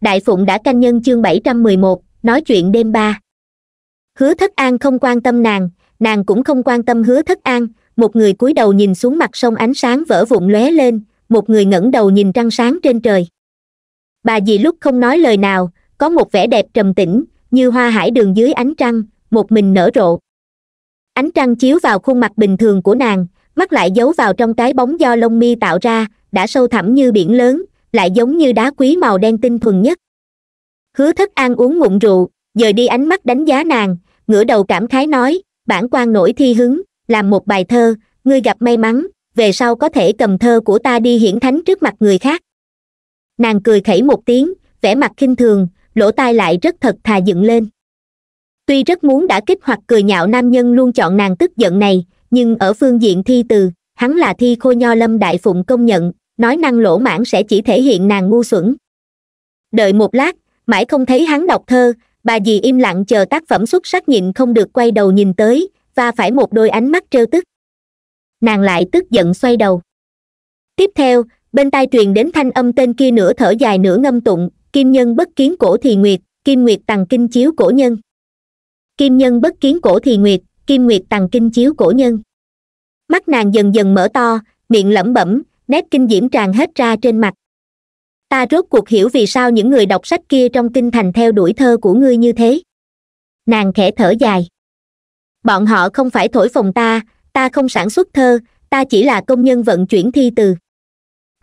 đại phụng đã canh nhân chương 711, nói chuyện đêm ba hứa thất an không quan tâm nàng nàng cũng không quan tâm hứa thất an một người cúi đầu nhìn xuống mặt sông ánh sáng vỡ vụn lóe lên một người ngẩng đầu nhìn trăng sáng trên trời bà dì lúc không nói lời nào có một vẻ đẹp trầm tĩnh như hoa hải đường dưới ánh trăng một mình nở rộ ánh trăng chiếu vào khuôn mặt bình thường của nàng mắt lại giấu vào trong cái bóng do lông mi tạo ra đã sâu thẳm như biển lớn lại giống như đá quý màu đen tinh thuần nhất hứa thất an uống ngụm rượu giờ đi ánh mắt đánh giá nàng ngửa đầu cảm khái nói bản quan nổi thi hứng làm một bài thơ ngươi gặp may mắn về sau có thể cầm thơ của ta đi hiển thánh trước mặt người khác nàng cười khẩy một tiếng vẻ mặt khinh thường lỗ tai lại rất thật thà dựng lên tuy rất muốn đã kích hoạt cười nhạo nam nhân luôn chọn nàng tức giận này nhưng ở phương diện thi từ hắn là thi khô nho lâm đại phụng công nhận nói năng lỗ mãn sẽ chỉ thể hiện nàng ngu xuẩn đợi một lát mãi không thấy hắn đọc thơ bà dì im lặng chờ tác phẩm xuất sắc nhịn không được quay đầu nhìn tới và phải một đôi ánh mắt trêu tức nàng lại tức giận xoay đầu tiếp theo bên tai truyền đến thanh âm tên kia nửa thở dài nửa ngâm tụng kim nhân bất kiến cổ thì nguyệt kim nguyệt tằng kinh chiếu cổ nhân kim nhân bất kiến cổ thì nguyệt kim nguyệt tằng kinh chiếu cổ nhân mắt nàng dần dần mở to miệng lẩm bẩm nét kinh diễm tràn hết ra trên mặt ta rốt cuộc hiểu vì sao những người đọc sách kia trong kinh thành theo đuổi thơ của ngươi như thế nàng khẽ thở dài bọn họ không phải thổi phồng ta ta không sản xuất thơ ta chỉ là công nhân vận chuyển thi từ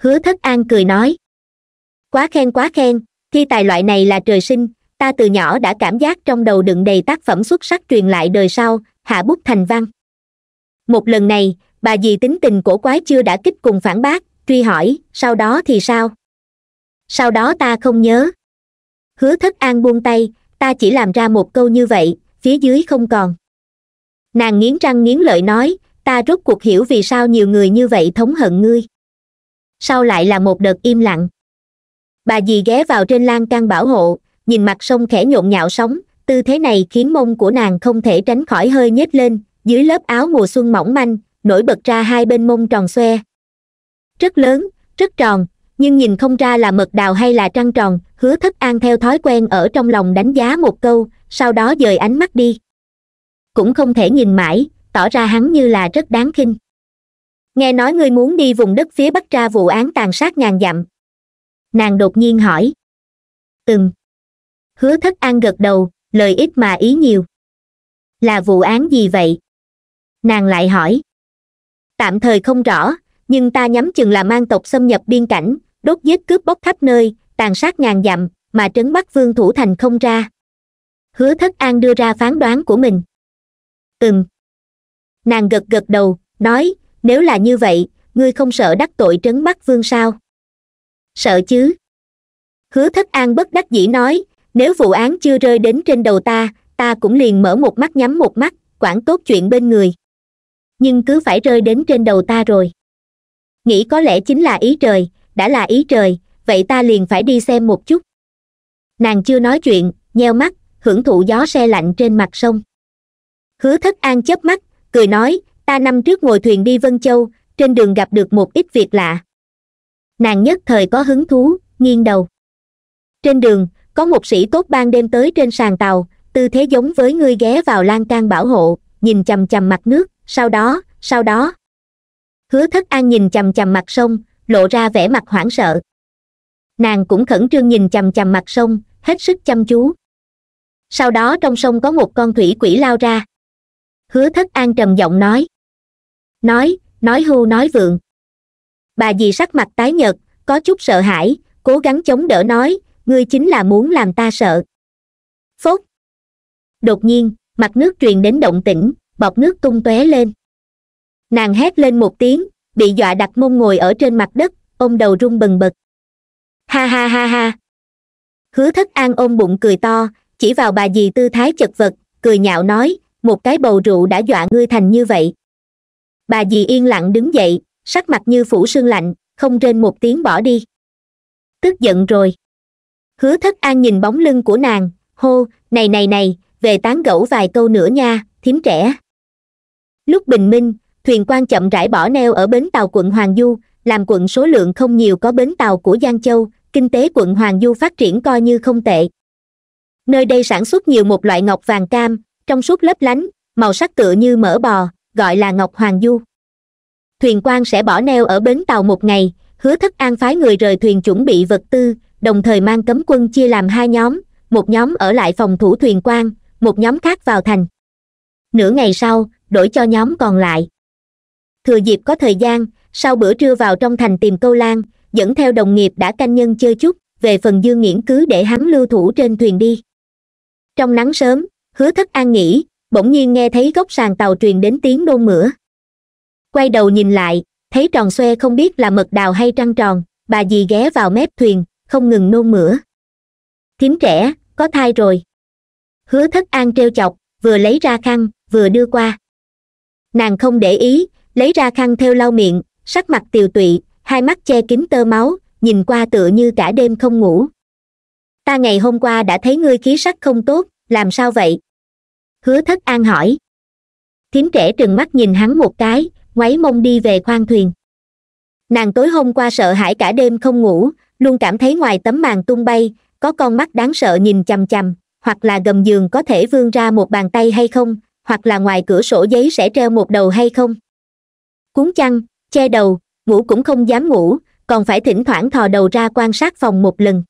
hứa thất an cười nói quá khen quá khen thi tài loại này là trời sinh ta từ nhỏ đã cảm giác trong đầu đựng đầy tác phẩm xuất sắc truyền lại đời sau hạ bút thành văn một lần này bà dì tính tình cổ quái chưa đã kích cùng phản bác truy hỏi sau đó thì sao sau đó ta không nhớ hứa thất an buông tay ta chỉ làm ra một câu như vậy phía dưới không còn nàng nghiến răng nghiến lợi nói ta rốt cuộc hiểu vì sao nhiều người như vậy thống hận ngươi sau lại là một đợt im lặng bà dì ghé vào trên lan can bảo hộ nhìn mặt sông khẽ nhộn nhạo sóng tư thế này khiến mông của nàng không thể tránh khỏi hơi nhếch lên dưới lớp áo mùa xuân mỏng manh nổi bật ra hai bên mông tròn xoe rất lớn rất tròn nhưng nhìn không ra là mật đào hay là trăng tròn hứa thất an theo thói quen ở trong lòng đánh giá một câu sau đó dời ánh mắt đi cũng không thể nhìn mãi tỏ ra hắn như là rất đáng khinh nghe nói ngươi muốn đi vùng đất phía bắc ra vụ án tàn sát ngàn dặm nàng đột nhiên hỏi ừm hứa thất an gật đầu lời ít mà ý nhiều là vụ án gì vậy nàng lại hỏi tạm thời không rõ nhưng ta nhắm chừng là mang tộc xâm nhập biên cảnh đốt giết cướp bóc khắp nơi tàn sát ngàn dặm mà trấn bắc vương thủ thành không ra hứa thất an đưa ra phán đoán của mình ừm nàng gật gật đầu nói nếu là như vậy ngươi không sợ đắc tội trấn bắc vương sao sợ chứ hứa thất an bất đắc dĩ nói nếu vụ án chưa rơi đến trên đầu ta ta cũng liền mở một mắt nhắm một mắt quản tốt chuyện bên người nhưng cứ phải rơi đến trên đầu ta rồi nghĩ có lẽ chính là ý trời đã là ý trời vậy ta liền phải đi xem một chút nàng chưa nói chuyện nheo mắt hưởng thụ gió xe lạnh trên mặt sông hứa thất an chớp mắt cười nói ta năm trước ngồi thuyền đi vân châu trên đường gặp được một ít việc lạ nàng nhất thời có hứng thú nghiêng đầu trên đường có một sĩ tốt ban đêm tới trên sàn tàu tư thế giống với ngươi ghé vào lan can bảo hộ nhìn chằm chằm mặt nước sau đó sau đó hứa thất an nhìn chằm chằm mặt sông lộ ra vẻ mặt hoảng sợ nàng cũng khẩn trương nhìn chằm chằm mặt sông hết sức chăm chú sau đó trong sông có một con thủy quỷ lao ra hứa thất an trầm giọng nói nói nói hưu nói vượng bà dì sắc mặt tái nhợt có chút sợ hãi cố gắng chống đỡ nói ngươi chính là muốn làm ta sợ phốt đột nhiên mặt nước truyền đến động tĩnh bọt nước tung tóe lên nàng hét lên một tiếng bị dọa đặt mông ngồi ở trên mặt đất ôm đầu run bần bật ha ha ha ha hứa thất an ôm bụng cười to chỉ vào bà dì tư thái chật vật cười nhạo nói một cái bầu rượu đã dọa ngươi thành như vậy bà dì yên lặng đứng dậy sắc mặt như phủ sương lạnh không rên một tiếng bỏ đi tức giận rồi hứa thất an nhìn bóng lưng của nàng hô này này này về tán gẫu vài câu nữa nha thím trẻ lúc bình minh thuyền quan chậm rãi bỏ neo ở bến tàu quận hoàng du làm quận số lượng không nhiều có bến tàu của giang châu kinh tế quận hoàng du phát triển coi như không tệ nơi đây sản xuất nhiều một loại ngọc vàng cam trong suốt lấp lánh màu sắc tựa như mỡ bò gọi là ngọc hoàng du thuyền quan sẽ bỏ neo ở bến tàu một ngày hứa thất an phái người rời thuyền chuẩn bị vật tư đồng thời mang cấm quân chia làm hai nhóm một nhóm ở lại phòng thủ thuyền quan một nhóm khác vào thành nửa ngày sau đổi cho nhóm còn lại thừa dịp có thời gian sau bữa trưa vào trong thành tìm câu lan dẫn theo đồng nghiệp đã canh nhân chơi chút về phần dương nghiễn cứ để hắn lưu thủ trên thuyền đi trong nắng sớm hứa thất an nghỉ, bỗng nhiên nghe thấy góc sàn tàu truyền đến tiếng nôn mửa quay đầu nhìn lại thấy tròn xoe không biết là mật đào hay trăng tròn bà dì ghé vào mép thuyền không ngừng nôn mửa thím trẻ có thai rồi hứa thất an treo chọc vừa lấy ra khăn vừa đưa qua nàng không để ý lấy ra khăn thêu lau miệng sắc mặt tiều tụy hai mắt che kín tơ máu nhìn qua tựa như cả đêm không ngủ ta ngày hôm qua đã thấy ngươi khí sắc không tốt làm sao vậy hứa thất an hỏi thím trẻ trừng mắt nhìn hắn một cái ngoáy mông đi về khoang thuyền nàng tối hôm qua sợ hãi cả đêm không ngủ luôn cảm thấy ngoài tấm màn tung bay có con mắt đáng sợ nhìn chằm chằm hoặc là gầm giường có thể vươn ra một bàn tay hay không hoặc là ngoài cửa sổ giấy sẽ treo một đầu hay không cuốn chăn che đầu ngủ cũng không dám ngủ còn phải thỉnh thoảng thò đầu ra quan sát phòng một lần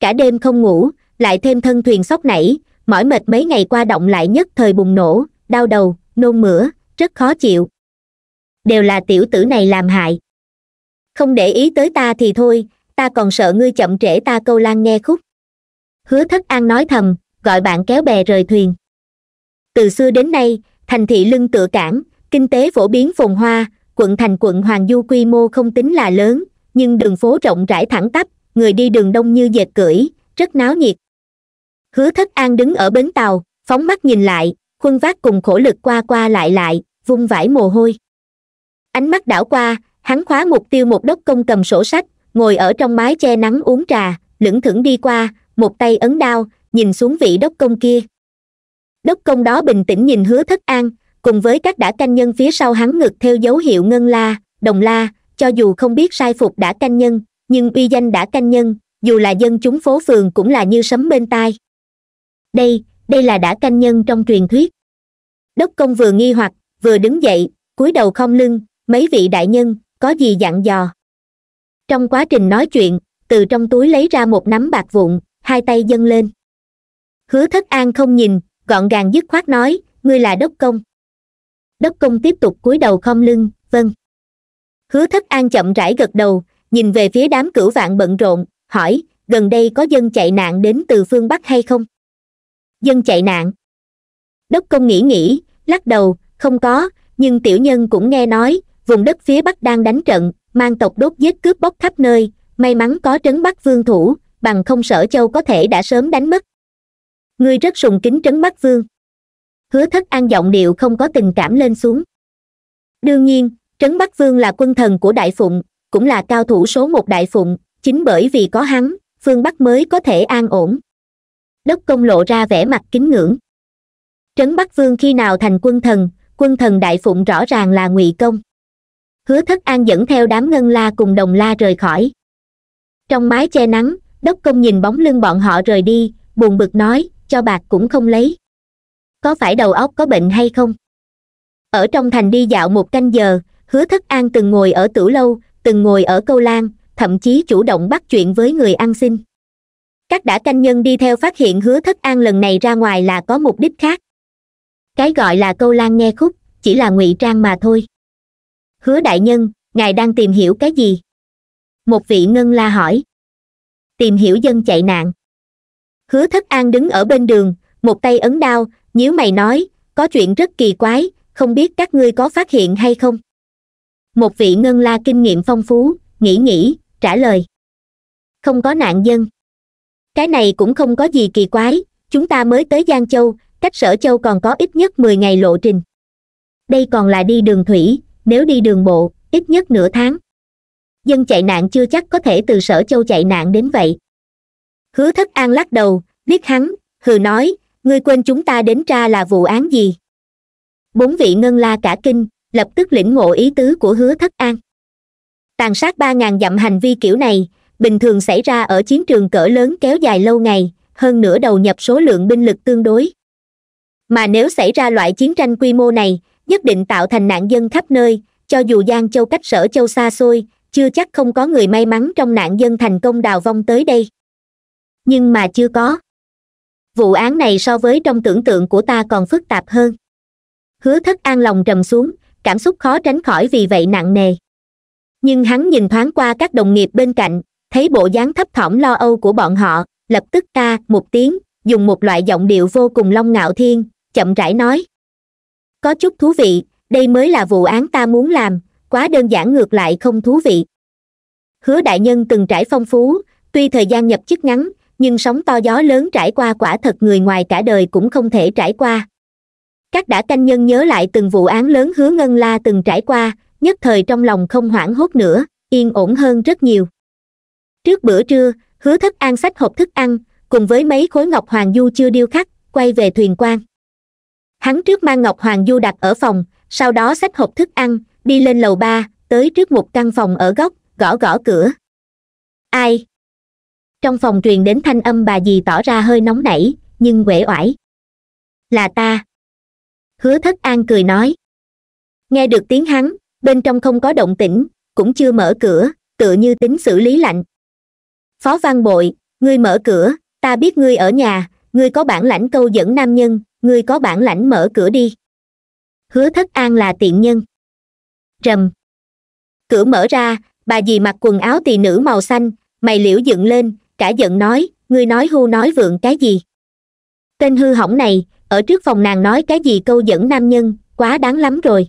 cả đêm không ngủ lại thêm thân thuyền sóc nảy mỏi mệt mấy ngày qua động lại nhất thời bùng nổ đau đầu nôn mửa rất khó chịu đều là tiểu tử này làm hại không để ý tới ta thì thôi ta còn sợ ngươi chậm trễ ta câu lan nghe khúc hứa thất an nói thầm gọi bạn kéo bè rời thuyền từ xưa đến nay thành thị lưng tựa cảng kinh tế phổ biến phồn hoa quận thành quận hoàng du quy mô không tính là lớn nhưng đường phố rộng rãi thẳng tắp người đi đường đông như dệt cưỡi rất náo nhiệt hứa thất an đứng ở bến tàu phóng mắt nhìn lại khuân vác cùng khổ lực qua qua lại lại vung vải mồ hôi ánh mắt đảo qua hắn khóa mục tiêu một đốc công cầm sổ sách ngồi ở trong mái che nắng uống trà lững thững đi qua một tay ấn đao nhìn xuống vị đốc công kia đốc công đó bình tĩnh nhìn hứa thất an cùng với các đã canh nhân phía sau hắn ngực theo dấu hiệu ngân la đồng la cho dù không biết sai phục đã canh nhân nhưng uy danh đã canh nhân dù là dân chúng phố phường cũng là như sấm bên tai đây đây là đã canh nhân trong truyền thuyết đốc công vừa nghi hoặc vừa đứng dậy cúi đầu không lưng mấy vị đại nhân có gì dặn dò trong quá trình nói chuyện từ trong túi lấy ra một nắm bạc vụn hai tay dâng lên hứa thất an không nhìn gọn gàng dứt khoát nói ngươi là đốc công đốc công tiếp tục cúi đầu khom lưng vâng hứa thất an chậm rãi gật đầu nhìn về phía đám cửu vạn bận rộn hỏi gần đây có dân chạy nạn đến từ phương bắc hay không dân chạy nạn đốc công nghĩ nghĩ lắc đầu không có nhưng tiểu nhân cũng nghe nói vùng đất phía bắc đang đánh trận mang tộc đốt giết cướp bóc khắp nơi may mắn có trấn bắc vương thủ bằng không sở châu có thể đã sớm đánh mất ngươi rất sùng kính trấn bắc vương hứa thất an giọng điệu không có tình cảm lên xuống đương nhiên trấn bắc vương là quân thần của đại phụng cũng là cao thủ số một đại phụng chính bởi vì có hắn phương bắc mới có thể an ổn đốc công lộ ra vẻ mặt kính ngưỡng trấn bắc vương khi nào thành quân thần quân thần đại phụng rõ ràng là ngụy công hứa thất an dẫn theo đám ngân la cùng đồng la rời khỏi trong mái che nắng đốc công nhìn bóng lưng bọn họ rời đi buồn bực nói cho bạc cũng không lấy có phải đầu óc có bệnh hay không ở trong thành đi dạo một canh giờ hứa thất an từng ngồi ở tửu lâu từng ngồi ở câu lan thậm chí chủ động bắt chuyện với người ăn xin các đã canh nhân đi theo phát hiện hứa thất an lần này ra ngoài là có mục đích khác cái gọi là câu lan nghe khúc chỉ là ngụy trang mà thôi hứa đại nhân ngài đang tìm hiểu cái gì một vị ngân la hỏi tìm hiểu dân chạy nạn hứa thất an đứng ở bên đường một tay ấn đao nhíu mày nói có chuyện rất kỳ quái không biết các ngươi có phát hiện hay không một vị ngân la kinh nghiệm phong phú nghĩ nghĩ trả lời không có nạn dân cái này cũng không có gì kỳ quái chúng ta mới tới giang châu cách sở châu còn có ít nhất mười ngày lộ trình đây còn là đi đường thủy nếu đi đường bộ ít nhất nửa tháng dân chạy nạn chưa chắc có thể từ sở châu chạy nạn đến vậy hứa thất an lắc đầu liếc hắn hừ nói ngươi quên chúng ta đến tra là vụ án gì bốn vị ngân la cả kinh lập tức lĩnh ngộ ý tứ của hứa thất an tàn sát ba ngàn dặm hành vi kiểu này bình thường xảy ra ở chiến trường cỡ lớn kéo dài lâu ngày hơn nửa đầu nhập số lượng binh lực tương đối mà nếu xảy ra loại chiến tranh quy mô này nhất định tạo thành nạn dân khắp nơi cho dù giang châu cách sở châu xa xôi chưa chắc không có người may mắn trong nạn dân thành công đào vong tới đây nhưng mà chưa có vụ án này so với trong tưởng tượng của ta còn phức tạp hơn hứa thất an lòng trầm xuống cảm xúc khó tránh khỏi vì vậy nặng nề nhưng hắn nhìn thoáng qua các đồng nghiệp bên cạnh thấy bộ dáng thấp thỏm lo âu của bọn họ lập tức ta một tiếng dùng một loại giọng điệu vô cùng long ngạo thiên chậm rãi nói có chút thú vị đây mới là vụ án ta muốn làm quá đơn giản ngược lại không thú vị hứa đại nhân từng trải phong phú tuy thời gian nhập chức ngắn nhưng sóng to gió lớn trải qua quả thật người ngoài cả đời cũng không thể trải qua các đã canh nhân nhớ lại từng vụ án lớn hứa ngân la từng trải qua nhất thời trong lòng không hoảng hốt nữa yên ổn hơn rất nhiều trước bữa trưa hứa thất an sách hộp thức ăn cùng với mấy khối ngọc hoàng du chưa điêu khắc quay về thuyền quan hắn trước mang ngọc hoàng du đặt ở phòng sau đó sách hộp thức ăn đi lên lầu ba tới trước một căn phòng ở góc gõ gõ cửa ai trong phòng truyền đến thanh âm bà dì tỏ ra hơi nóng nảy nhưng uể oải là ta hứa thất an cười nói nghe được tiếng hắn bên trong không có động tĩnh cũng chưa mở cửa tựa như tính xử lý lạnh phó văn bội ngươi mở cửa ta biết ngươi ở nhà ngươi có bản lãnh câu dẫn nam nhân ngươi có bản lãnh mở cửa đi hứa thất an là tiện nhân rầm cửa mở ra bà dì mặc quần áo tỳ nữ màu xanh mày liễu dựng lên cả giận nói ngươi nói hưu nói vượng cái gì tên hư hỏng này ở trước phòng nàng nói cái gì câu dẫn nam nhân quá đáng lắm rồi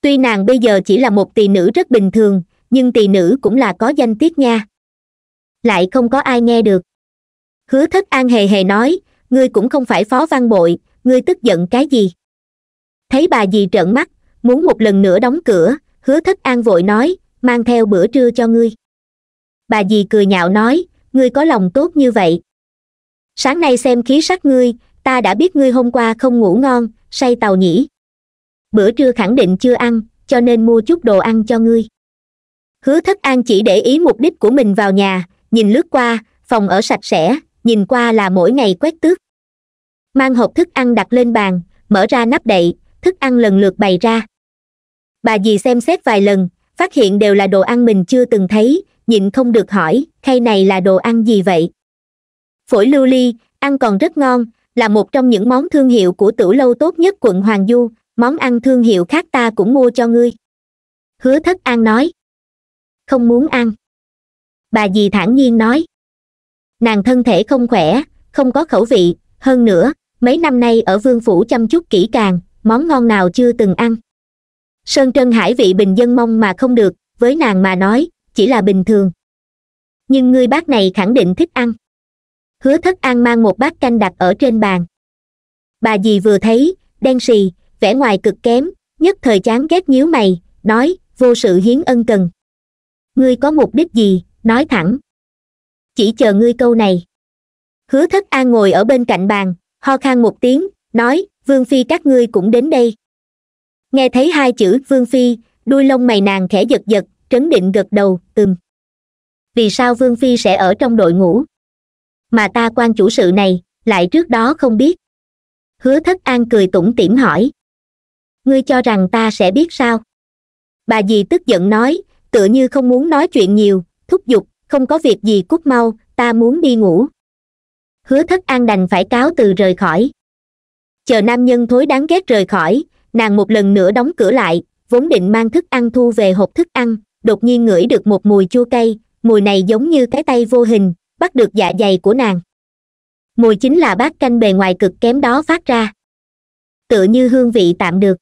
tuy nàng bây giờ chỉ là một tỳ nữ rất bình thường nhưng tỳ nữ cũng là có danh tiết nha lại không có ai nghe được hứa thất an hề hề nói ngươi cũng không phải phó văn bội ngươi tức giận cái gì thấy bà dì trợn mắt muốn một lần nữa đóng cửa hứa thất an vội nói mang theo bữa trưa cho ngươi bà dì cười nhạo nói ngươi có lòng tốt như vậy sáng nay xem khí sắc ngươi ta đã biết ngươi hôm qua không ngủ ngon say tàu nhỉ bữa trưa khẳng định chưa ăn cho nên mua chút đồ ăn cho ngươi hứa thất an chỉ để ý mục đích của mình vào nhà nhìn lướt qua phòng ở sạch sẽ nhìn qua là mỗi ngày quét tước mang hộp thức ăn đặt lên bàn mở ra nắp đậy thức ăn lần lượt bày ra bà dì xem xét vài lần phát hiện đều là đồ ăn mình chưa từng thấy nhịn không được hỏi khay này là đồ ăn gì vậy phổi lưu ly ăn còn rất ngon là một trong những món thương hiệu của Tử lâu tốt nhất quận hoàng du món ăn thương hiệu khác ta cũng mua cho ngươi hứa thất an nói không muốn ăn bà dì thản nhiên nói nàng thân thể không khỏe không có khẩu vị hơn nữa mấy năm nay ở vương phủ chăm chút kỹ càng món ngon nào chưa từng ăn sơn trân hải vị bình dân mong mà không được với nàng mà nói chỉ là bình thường nhưng người bác này khẳng định thích ăn hứa thất an mang một bát canh đặt ở trên bàn bà dì vừa thấy đen xì vẻ ngoài cực kém nhất thời chán ghét nhíu mày nói vô sự hiến ân cần ngươi có mục đích gì nói thẳng chỉ chờ ngươi câu này hứa thất an ngồi ở bên cạnh bàn ho khan một tiếng nói vương phi các ngươi cũng đến đây nghe thấy hai chữ vương phi đuôi lông mày nàng khẽ giật giật trấn định gật đầu ừm vì sao vương phi sẽ ở trong đội ngũ mà ta quan chủ sự này lại trước đó không biết hứa thất an cười tủm tỉm hỏi ngươi cho rằng ta sẽ biết sao bà dì tức giận nói tựa như không muốn nói chuyện nhiều thúc giục không có việc gì cút mau ta muốn đi ngủ hứa thất an đành phải cáo từ rời khỏi chờ nam nhân thối đáng ghét rời khỏi nàng một lần nữa đóng cửa lại vốn định mang thức ăn thu về hộp thức ăn đột nhiên ngửi được một mùi chua cay mùi này giống như cái tay vô hình bắt được dạ dày của nàng mùi chính là bát canh bề ngoài cực kém đó phát ra tựa như hương vị tạm được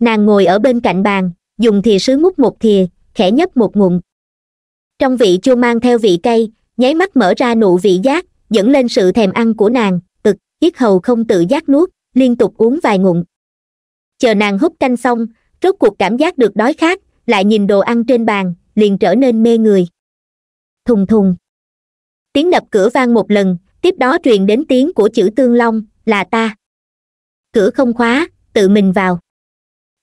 nàng ngồi ở bên cạnh bàn dùng thìa sứ múc một thìa khẽ nhấp một ngụm trong vị chua mang theo vị cay nháy mắt mở ra nụ vị giác dẫn lên sự thèm ăn của nàng cực yết hầu không tự giác nuốt liên tục uống vài ngụm chờ nàng hút canh xong rốt cuộc cảm giác được đói khát lại nhìn đồ ăn trên bàn liền trở nên mê người thùng thùng tiếng đập cửa vang một lần tiếp đó truyền đến tiếng của chữ tương long là ta cửa không khóa tự mình vào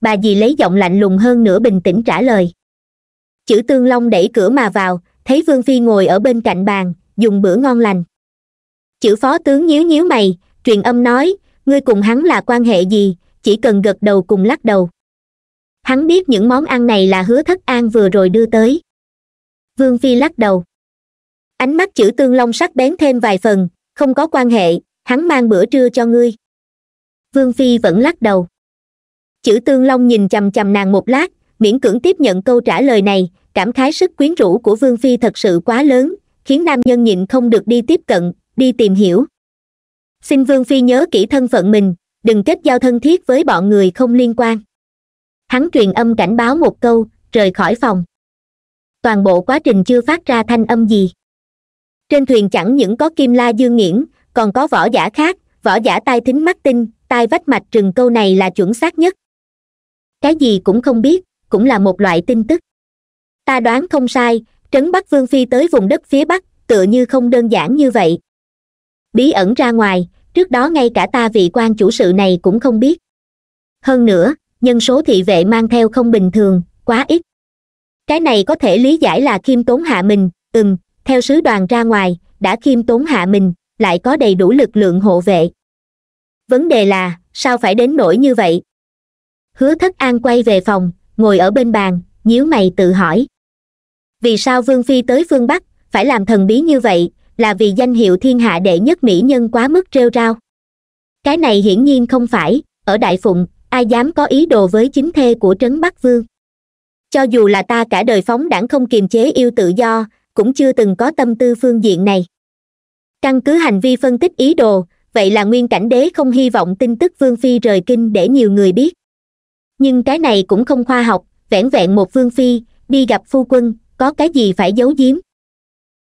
bà dì lấy giọng lạnh lùng hơn nữa bình tĩnh trả lời chữ tương long đẩy cửa mà vào thấy vương phi ngồi ở bên cạnh bàn dùng bữa ngon lành chữ phó tướng nhíu nhíu mày truyền âm nói ngươi cùng hắn là quan hệ gì chỉ cần gật đầu cùng lắc đầu hắn biết những món ăn này là hứa thất an vừa rồi đưa tới vương phi lắc đầu ánh mắt chữ tương long sắc bén thêm vài phần không có quan hệ hắn mang bữa trưa cho ngươi vương phi vẫn lắc đầu chữ tương long nhìn chằm chằm nàng một lát miễn cưỡng tiếp nhận câu trả lời này cảm khái sức quyến rũ của vương phi thật sự quá lớn khiến nam nhân nhịn không được đi tiếp cận đi tìm hiểu xin vương phi nhớ kỹ thân phận mình đừng kết giao thân thiết với bọn người không liên quan hắn truyền âm cảnh báo một câu rời khỏi phòng toàn bộ quá trình chưa phát ra thanh âm gì trên thuyền chẳng những có kim la dương nghiễn còn có võ giả khác võ giả tai thính mắt tinh tai vách mạch trừng câu này là chuẩn xác nhất cái gì cũng không biết cũng là một loại tin tức ta đoán không sai trấn bắc vương phi tới vùng đất phía bắc tựa như không đơn giản như vậy bí ẩn ra ngoài trước đó ngay cả ta vị quan chủ sự này cũng không biết hơn nữa nhân số thị vệ mang theo không bình thường quá ít cái này có thể lý giải là khiêm tốn hạ mình ừm theo sứ đoàn ra ngoài đã khiêm tốn hạ mình lại có đầy đủ lực lượng hộ vệ vấn đề là sao phải đến nỗi như vậy hứa thất an quay về phòng ngồi ở bên bàn nhíu mày tự hỏi vì sao vương phi tới phương bắc phải làm thần bí như vậy là vì danh hiệu thiên hạ đệ nhất mỹ nhân quá mức rêu rao cái này hiển nhiên không phải ở đại phụng ai dám có ý đồ với chính thê của trấn bắc vương cho dù là ta cả đời phóng đãng không kiềm chế yêu tự do cũng chưa từng có tâm tư phương diện này căn cứ hành vi phân tích ý đồ vậy là nguyên cảnh đế không hy vọng tin tức vương phi rời kinh để nhiều người biết nhưng cái này cũng không khoa học vẻn vẹn một vương phi đi gặp phu quân có cái gì phải giấu giếm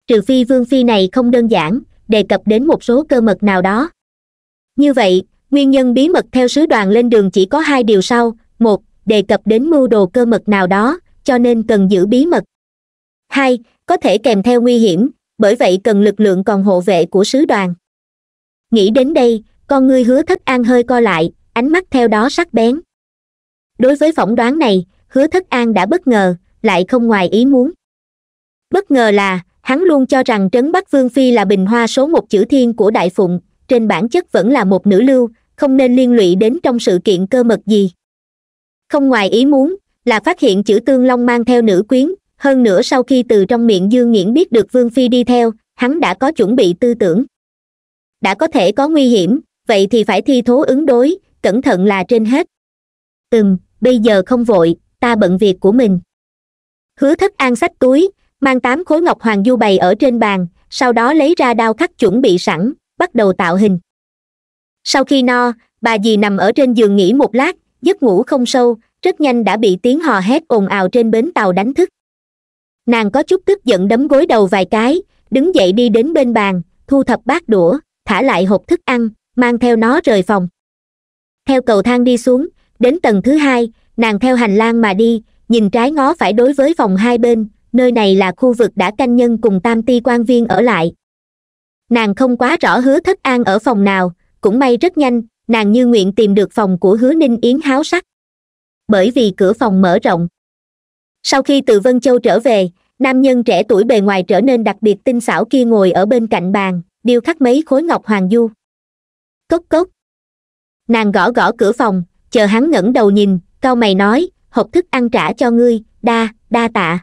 trừ phi vương phi này không đơn giản đề cập đến một số cơ mật nào đó như vậy nguyên nhân bí mật theo sứ đoàn lên đường chỉ có hai điều sau một đề cập đến mưu đồ cơ mật nào đó cho nên cần giữ bí mật hai có thể kèm theo nguy hiểm bởi vậy cần lực lượng còn hộ vệ của sứ đoàn nghĩ đến đây con ngươi hứa thất an hơi co lại ánh mắt theo đó sắc bén đối với phỏng đoán này hứa thất an đã bất ngờ lại không ngoài ý muốn bất ngờ là hắn luôn cho rằng trấn bắc vương phi là bình hoa số một chữ thiên của đại phụng trên bản chất vẫn là một nữ lưu không nên liên lụy đến trong sự kiện cơ mật gì không ngoài ý muốn là phát hiện chữ tương long mang theo nữ quyến hơn nữa sau khi từ trong miệng dương nghiễn biết được vương phi đi theo hắn đã có chuẩn bị tư tưởng đã có thể có nguy hiểm vậy thì phải thi thố ứng đối cẩn thận là trên hết ừm bây giờ không vội ta bận việc của mình hứa thất an sách túi mang tám khối ngọc hoàng du bày ở trên bàn sau đó lấy ra đao khắc chuẩn bị sẵn bắt đầu tạo hình sau khi no bà dì nằm ở trên giường nghỉ một lát giấc ngủ không sâu rất nhanh đã bị tiếng hò hét ồn ào trên bến tàu đánh thức nàng có chút tức giận đấm gối đầu vài cái đứng dậy đi đến bên bàn thu thập bát đũa thả lại hộp thức ăn mang theo nó rời phòng theo cầu thang đi xuống đến tầng thứ hai nàng theo hành lang mà đi nhìn trái ngó phải đối với phòng hai bên nơi này là khu vực đã canh nhân cùng tam ti quan viên ở lại nàng không quá rõ hứa thất an ở phòng nào cũng may rất nhanh nàng như nguyện tìm được phòng của hứa ninh yến háo sắc bởi vì cửa phòng mở rộng sau khi từ vân châu trở về nam nhân trẻ tuổi bề ngoài trở nên đặc biệt tinh xảo kia ngồi ở bên cạnh bàn điêu khắc mấy khối ngọc hoàng du cốc cốc nàng gõ gõ cửa phòng chờ hắn ngẩng đầu nhìn cau mày nói hộp thức ăn trả cho ngươi đa đa tạ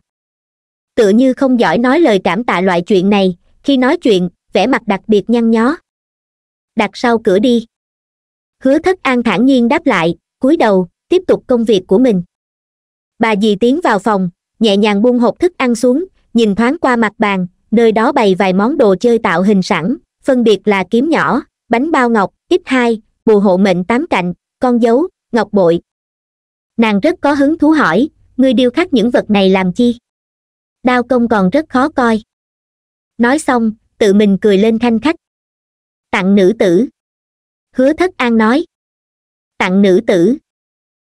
tựa như không giỏi nói lời cảm tạ loại chuyện này khi nói chuyện vẻ mặt đặc biệt nhăn nhó đặt sau cửa đi hứa thất an thản nhiên đáp lại cúi đầu tiếp tục công việc của mình bà dì tiến vào phòng nhẹ nhàng buông hộp thức ăn xuống nhìn thoáng qua mặt bàn nơi đó bày vài món đồ chơi tạo hình sẵn phân biệt là kiếm nhỏ bánh bao ngọc ít hai bùa hộ mệnh tám cạnh con dấu ngọc bội nàng rất có hứng thú hỏi ngươi điêu khắc những vật này làm chi đao công còn rất khó coi nói xong tự mình cười lên thanh khách tặng nữ tử hứa thất an nói tặng nữ tử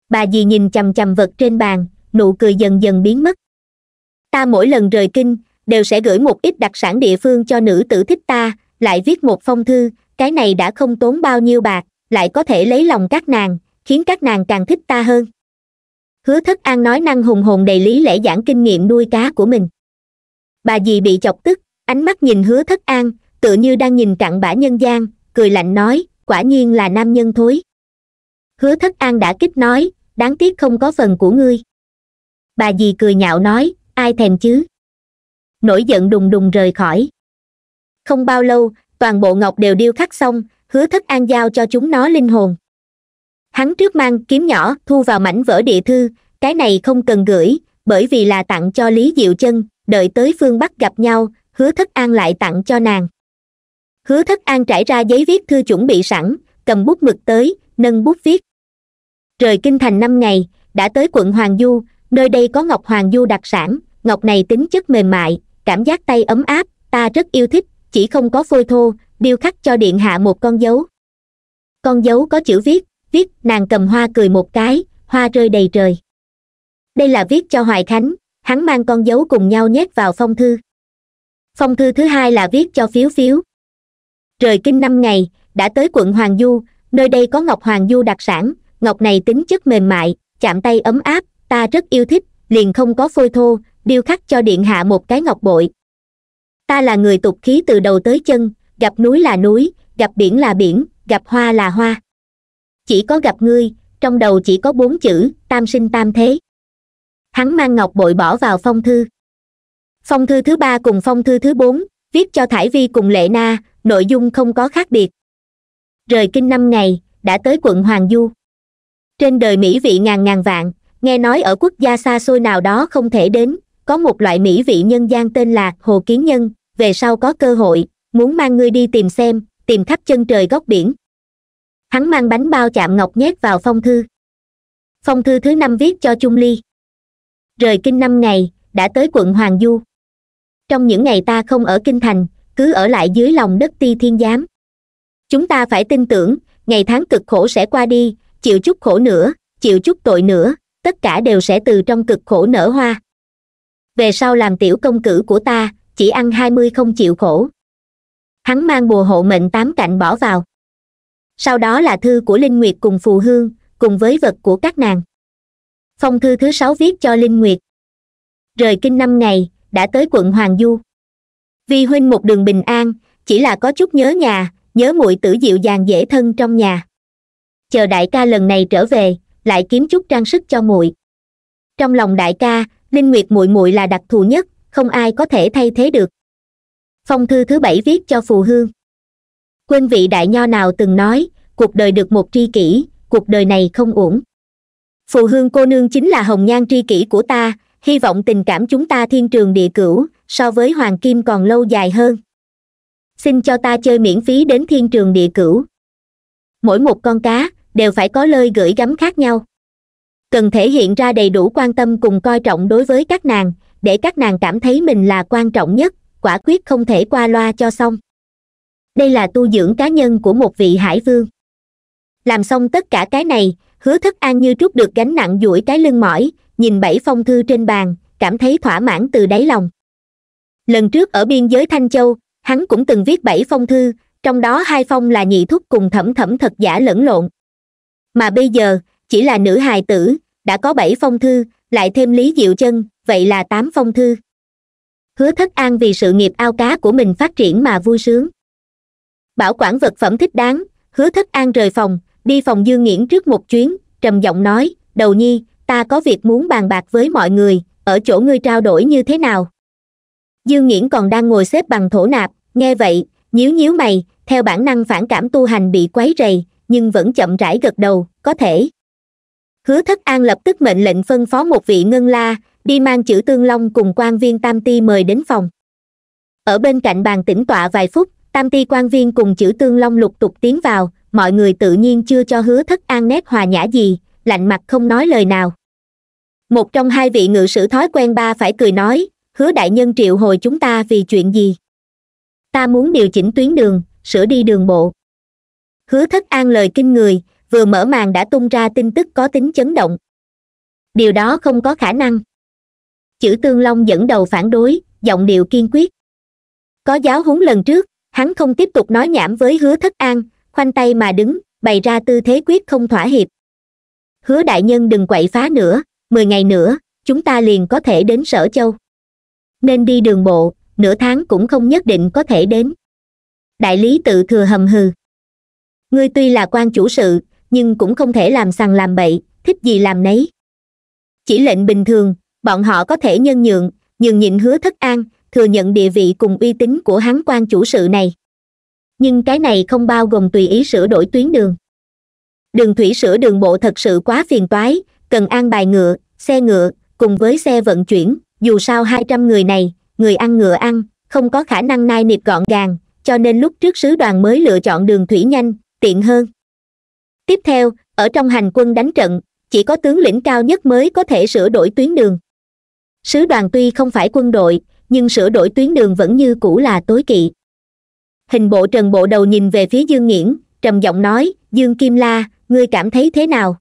bà dì nhìn chầm chầm vật trên bàn nụ cười dần dần biến mất ta mỗi lần rời kinh đều sẽ gửi một ít đặc sản địa phương cho nữ tử thích ta lại viết một phong thư cái này đã không tốn bao nhiêu bạc lại có thể lấy lòng các nàng khiến các nàng càng thích ta hơn hứa thất an nói năng hùng hồn đầy lý lẽ giảng kinh nghiệm nuôi cá của mình bà dì bị chọc tức ánh mắt nhìn hứa thất an tựa như đang nhìn cặn bã nhân gian cười lạnh nói quả nhiên là nam nhân thối hứa thất an đã kích nói đáng tiếc không có phần của ngươi bà dì cười nhạo nói ai thèm chứ nổi giận đùng đùng rời khỏi không bao lâu toàn bộ ngọc đều điêu khắc xong hứa thất an giao cho chúng nó linh hồn hắn trước mang kiếm nhỏ thu vào mảnh vỡ địa thư cái này không cần gửi bởi vì là tặng cho lý diệu chân đợi tới phương bắc gặp nhau hứa thất an lại tặng cho nàng hứa thất an trải ra giấy viết thư chuẩn bị sẵn cầm bút mực tới nâng bút viết rời kinh thành năm ngày đã tới quận hoàng du nơi đây có ngọc hoàng du đặc sản ngọc này tính chất mềm mại cảm giác tay ấm áp ta rất yêu thích chỉ không có phôi thô điêu khắc cho điện hạ một con dấu con dấu có chữ viết viết nàng cầm hoa cười một cái hoa rơi đầy trời đây là viết cho hoài khánh hắn mang con dấu cùng nhau nhét vào phong thư phong thư thứ hai là viết cho phiếu phiếu rời kinh năm ngày đã tới quận hoàng du nơi đây có ngọc hoàng du đặc sản ngọc này tính chất mềm mại chạm tay ấm áp ta rất yêu thích liền không có phôi thô điêu khắc cho điện hạ một cái ngọc bội ta là người tục khí từ đầu tới chân gặp núi là núi gặp biển là biển gặp hoa là hoa chỉ có gặp ngươi trong đầu chỉ có bốn chữ tam sinh tam thế hắn mang ngọc bội bỏ vào phong thư phong thư thứ ba cùng phong thư thứ bốn viết cho thải vi cùng lệ na nội dung không có khác biệt rời kinh năm ngày đã tới quận hoàng du trên đời mỹ vị ngàn ngàn vạn nghe nói ở quốc gia xa xôi nào đó không thể đến có một loại mỹ vị nhân gian tên là hồ kiến nhân về sau có cơ hội muốn mang ngươi đi tìm xem tìm khắp chân trời góc biển hắn mang bánh bao chạm ngọc nhét vào phong thư phong thư thứ năm viết cho trung ly rời kinh năm ngày đã tới quận hoàng du trong những ngày ta không ở kinh thành cứ ở lại dưới lòng đất ti thiên giám chúng ta phải tin tưởng ngày tháng cực khổ sẽ qua đi chịu chút khổ nữa chịu chút tội nữa tất cả đều sẽ từ trong cực khổ nở hoa về sau làm tiểu công cử của ta chỉ ăn hai mươi không chịu khổ hắn mang bùa hộ mệnh tám cạnh bỏ vào sau đó là thư của linh nguyệt cùng phù hương cùng với vật của các nàng phong thư thứ sáu viết cho linh nguyệt rời kinh năm ngày đã tới quận hoàng du vi huynh một đường bình an chỉ là có chút nhớ nhà nhớ muội tử dịu dàng dễ thân trong nhà chờ đại ca lần này trở về lại kiếm chút trang sức cho muội trong lòng đại ca linh nguyệt muội muội là đặc thù nhất không ai có thể thay thế được phong thư thứ bảy viết cho phù hương quên vị đại nho nào từng nói cuộc đời được một tri kỷ cuộc đời này không uổng phù hương cô nương chính là hồng nhan tri kỷ của ta hy vọng tình cảm chúng ta thiên trường địa cửu so với hoàng kim còn lâu dài hơn xin cho ta chơi miễn phí đến thiên trường địa cửu mỗi một con cá đều phải có lời gửi gắm khác nhau cần thể hiện ra đầy đủ quan tâm cùng coi trọng đối với các nàng để các nàng cảm thấy mình là quan trọng nhất quả quyết không thể qua loa cho xong đây là tu dưỡng cá nhân của một vị hải vương làm xong tất cả cái này hứa thức an như trút được gánh nặng duỗi cái lưng mỏi nhìn bảy phong thư trên bàn cảm thấy thỏa mãn từ đáy lòng lần trước ở biên giới thanh châu hắn cũng từng viết bảy phong thư trong đó hai phong là nhị thúc cùng thẩm thẩm thật giả lẫn lộn mà bây giờ chỉ là nữ hài tử đã có bảy phong thư lại thêm lý diệu chân vậy là tám phong thư hứa thất an vì sự nghiệp ao cá của mình phát triển mà vui sướng bảo quản vật phẩm thích đáng hứa thất an rời phòng đi phòng dương nghiễn trước một chuyến trầm giọng nói đầu nhi ta có việc muốn bàn bạc với mọi người ở chỗ ngươi trao đổi như thế nào dương nghiễn còn đang ngồi xếp bằng thổ nạp nghe vậy nhíu nhíu mày theo bản năng phản cảm tu hành bị quấy rầy nhưng vẫn chậm rãi gật đầu có thể hứa thất an lập tức mệnh lệnh phân phó một vị ngân la đi mang chữ tương long cùng quan viên tam ti mời đến phòng ở bên cạnh bàn tĩnh tọa vài phút tam ti quan viên cùng chữ tương long lục tục tiến vào mọi người tự nhiên chưa cho hứa thất an nét hòa nhã gì lạnh mặt không nói lời nào một trong hai vị ngự sử thói quen ba phải cười nói hứa đại nhân triệu hồi chúng ta vì chuyện gì ta muốn điều chỉnh tuyến đường sửa đi đường bộ hứa thất an lời kinh người vừa mở màn đã tung ra tin tức có tính chấn động điều đó không có khả năng chữ tương long dẫn đầu phản đối giọng điệu kiên quyết có giáo huấn lần trước hắn không tiếp tục nói nhảm với hứa thất an khoanh tay mà đứng bày ra tư thế quyết không thỏa hiệp hứa đại nhân đừng quậy phá nữa mười ngày nữa chúng ta liền có thể đến sở châu nên đi đường bộ nửa tháng cũng không nhất định có thể đến đại lý tự thừa hầm hừ ngươi tuy là quan chủ sự nhưng cũng không thể làm sằng làm bậy thích gì làm nấy chỉ lệnh bình thường bọn họ có thể nhân nhượng nhường nhịn hứa thất an thừa nhận địa vị cùng uy tín của hắn quan chủ sự này nhưng cái này không bao gồm tùy ý sửa đổi tuyến đường đường thủy sửa đường bộ thật sự quá phiền toái cần an bài ngựa xe ngựa cùng với xe vận chuyển dù sao hai trăm người này người ăn ngựa ăn không có khả năng nai nịp gọn gàng cho nên lúc trước sứ đoàn mới lựa chọn đường thủy nhanh tiện hơn tiếp theo ở trong hành quân đánh trận chỉ có tướng lĩnh cao nhất mới có thể sửa đổi tuyến đường sứ đoàn tuy không phải quân đội nhưng sửa đổi tuyến đường vẫn như cũ là tối kỵ hình bộ trần bộ đầu nhìn về phía dương nghiễn trầm giọng nói dương kim la ngươi cảm thấy thế nào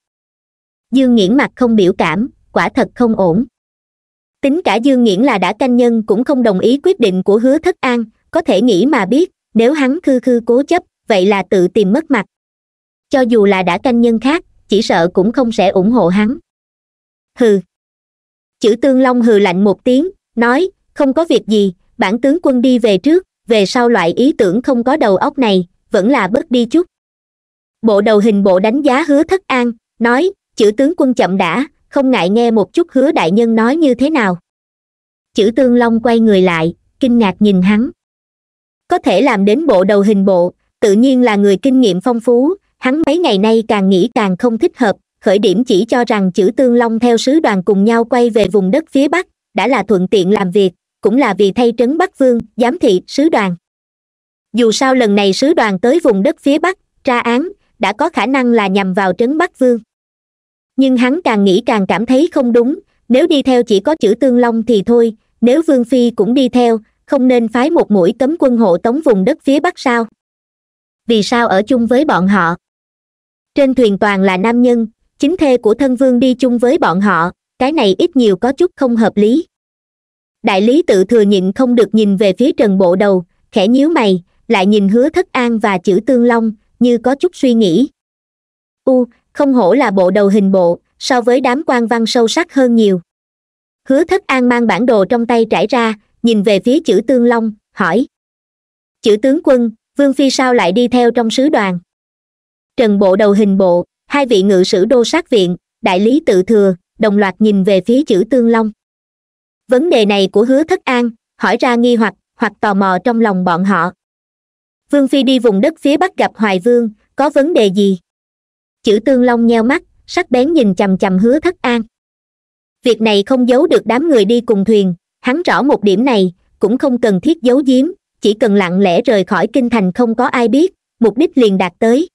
dương nghiễn mặt không biểu cảm quả thật không ổn tính cả dương nghiễn là đã canh nhân cũng không đồng ý quyết định của hứa thất an có thể nghĩ mà biết nếu hắn khư khư cố chấp vậy là tự tìm mất mặt cho dù là đã canh nhân khác chỉ sợ cũng không sẽ ủng hộ hắn hừ chữ tương long hừ lạnh một tiếng nói không có việc gì bản tướng quân đi về trước về sau loại ý tưởng không có đầu óc này vẫn là bớt đi chút bộ đầu hình bộ đánh giá hứa thất an nói chữ tướng quân chậm đã không ngại nghe một chút hứa đại nhân nói như thế nào chữ tương long quay người lại kinh ngạc nhìn hắn có thể làm đến bộ đầu hình bộ tự nhiên là người kinh nghiệm phong phú hắn mấy ngày nay càng nghĩ càng không thích hợp khởi điểm chỉ cho rằng chữ tương long theo sứ đoàn cùng nhau quay về vùng đất phía bắc đã là thuận tiện làm việc cũng là vì thay trấn bắc vương giám thị sứ đoàn dù sao lần này sứ đoàn tới vùng đất phía bắc tra án đã có khả năng là nhằm vào trấn bắc vương nhưng hắn càng nghĩ càng cảm thấy không đúng nếu đi theo chỉ có chữ tương long thì thôi nếu vương phi cũng đi theo không nên phái một mũi cấm quân hộ tống vùng đất phía bắc sao vì sao ở chung với bọn họ trên thuyền toàn là nam nhân chính thê của thân vương đi chung với bọn họ cái này ít nhiều có chút không hợp lý đại lý tự thừa nhịn không được nhìn về phía trần bộ đầu khẽ nhíu mày lại nhìn hứa thất an và chữ tương long như có chút suy nghĩ u không hổ là bộ đầu hình bộ so với đám quan văn sâu sắc hơn nhiều hứa thất an mang bản đồ trong tay trải ra nhìn về phía chữ tương long hỏi chữ tướng quân vương phi sao lại đi theo trong sứ đoàn trần bộ đầu hình bộ hai vị ngự sử đô sát viện đại lý tự thừa đồng loạt nhìn về phía chữ tương long vấn đề này của hứa thất an hỏi ra nghi hoặc hoặc tò mò trong lòng bọn họ vương phi đi vùng đất phía bắc gặp hoài vương có vấn đề gì chữ tương long nheo mắt sắc bén nhìn chằm chằm hứa thất an việc này không giấu được đám người đi cùng thuyền hắn rõ một điểm này cũng không cần thiết giấu giếm chỉ cần lặng lẽ rời khỏi kinh thành không có ai biết mục đích liền đạt tới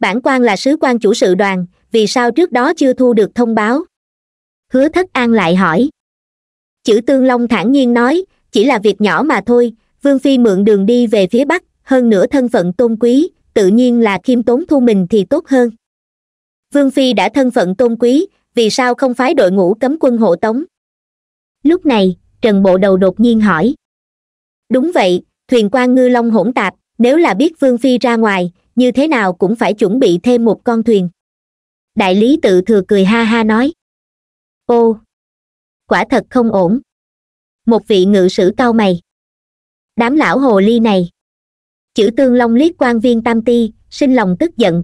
bản quan là sứ quan chủ sự đoàn vì sao trước đó chưa thu được thông báo hứa thất an lại hỏi chữ tương long thản nhiên nói chỉ là việc nhỏ mà thôi vương phi mượn đường đi về phía bắc hơn nữa thân phận tôn quý tự nhiên là khiêm tốn thu mình thì tốt hơn vương phi đã thân phận tôn quý vì sao không phái đội ngũ cấm quân hộ tống lúc này trần bộ đầu đột nhiên hỏi đúng vậy thuyền quan ngư long hỗn tạp nếu là biết vương phi ra ngoài như thế nào cũng phải chuẩn bị thêm một con thuyền đại lý tự thừa cười ha ha nói ô quả thật không ổn một vị ngự sử cao mày đám lão hồ ly này chữ tương long liếc quan viên tam ti sinh lòng tức giận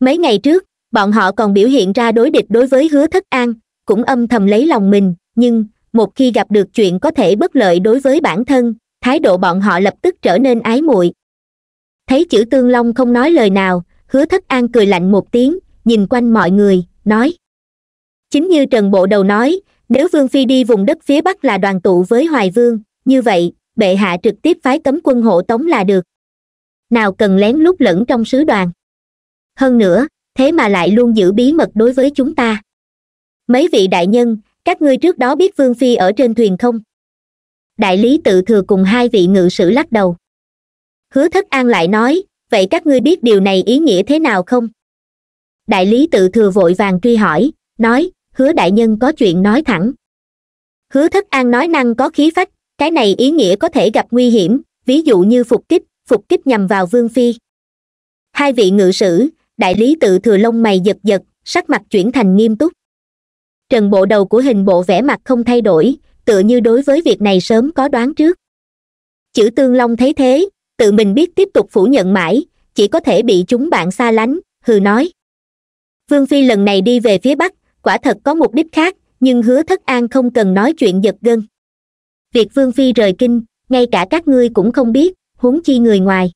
mấy ngày trước bọn họ còn biểu hiện ra đối địch đối với hứa thất an cũng âm thầm lấy lòng mình nhưng một khi gặp được chuyện có thể bất lợi đối với bản thân thái độ bọn họ lập tức trở nên ái muội thấy chữ tương long không nói lời nào hứa thất an cười lạnh một tiếng nhìn quanh mọi người nói chính như trần bộ đầu nói nếu vương phi đi vùng đất phía bắc là đoàn tụ với hoài vương như vậy bệ hạ trực tiếp phái cấm quân hộ tống là được nào cần lén lút lẫn trong sứ đoàn hơn nữa thế mà lại luôn giữ bí mật đối với chúng ta mấy vị đại nhân các ngươi trước đó biết vương phi ở trên thuyền không đại lý tự thừa cùng hai vị ngự sử lắc đầu hứa thất an lại nói vậy các ngươi biết điều này ý nghĩa thế nào không đại lý tự thừa vội vàng truy hỏi nói hứa đại nhân có chuyện nói thẳng hứa thất an nói năng có khí phách cái này ý nghĩa có thể gặp nguy hiểm ví dụ như phục kích phục kích nhằm vào vương phi hai vị ngự sử đại lý tự thừa lông mày giật giật sắc mặt chuyển thành nghiêm túc trần bộ đầu của hình bộ vẻ mặt không thay đổi tựa như đối với việc này sớm có đoán trước chữ tương long thấy thế tự mình biết tiếp tục phủ nhận mãi chỉ có thể bị chúng bạn xa lánh hừ nói vương phi lần này đi về phía bắc quả thật có mục đích khác nhưng hứa thất an không cần nói chuyện giật gân việc vương phi rời kinh ngay cả các ngươi cũng không biết huống chi người ngoài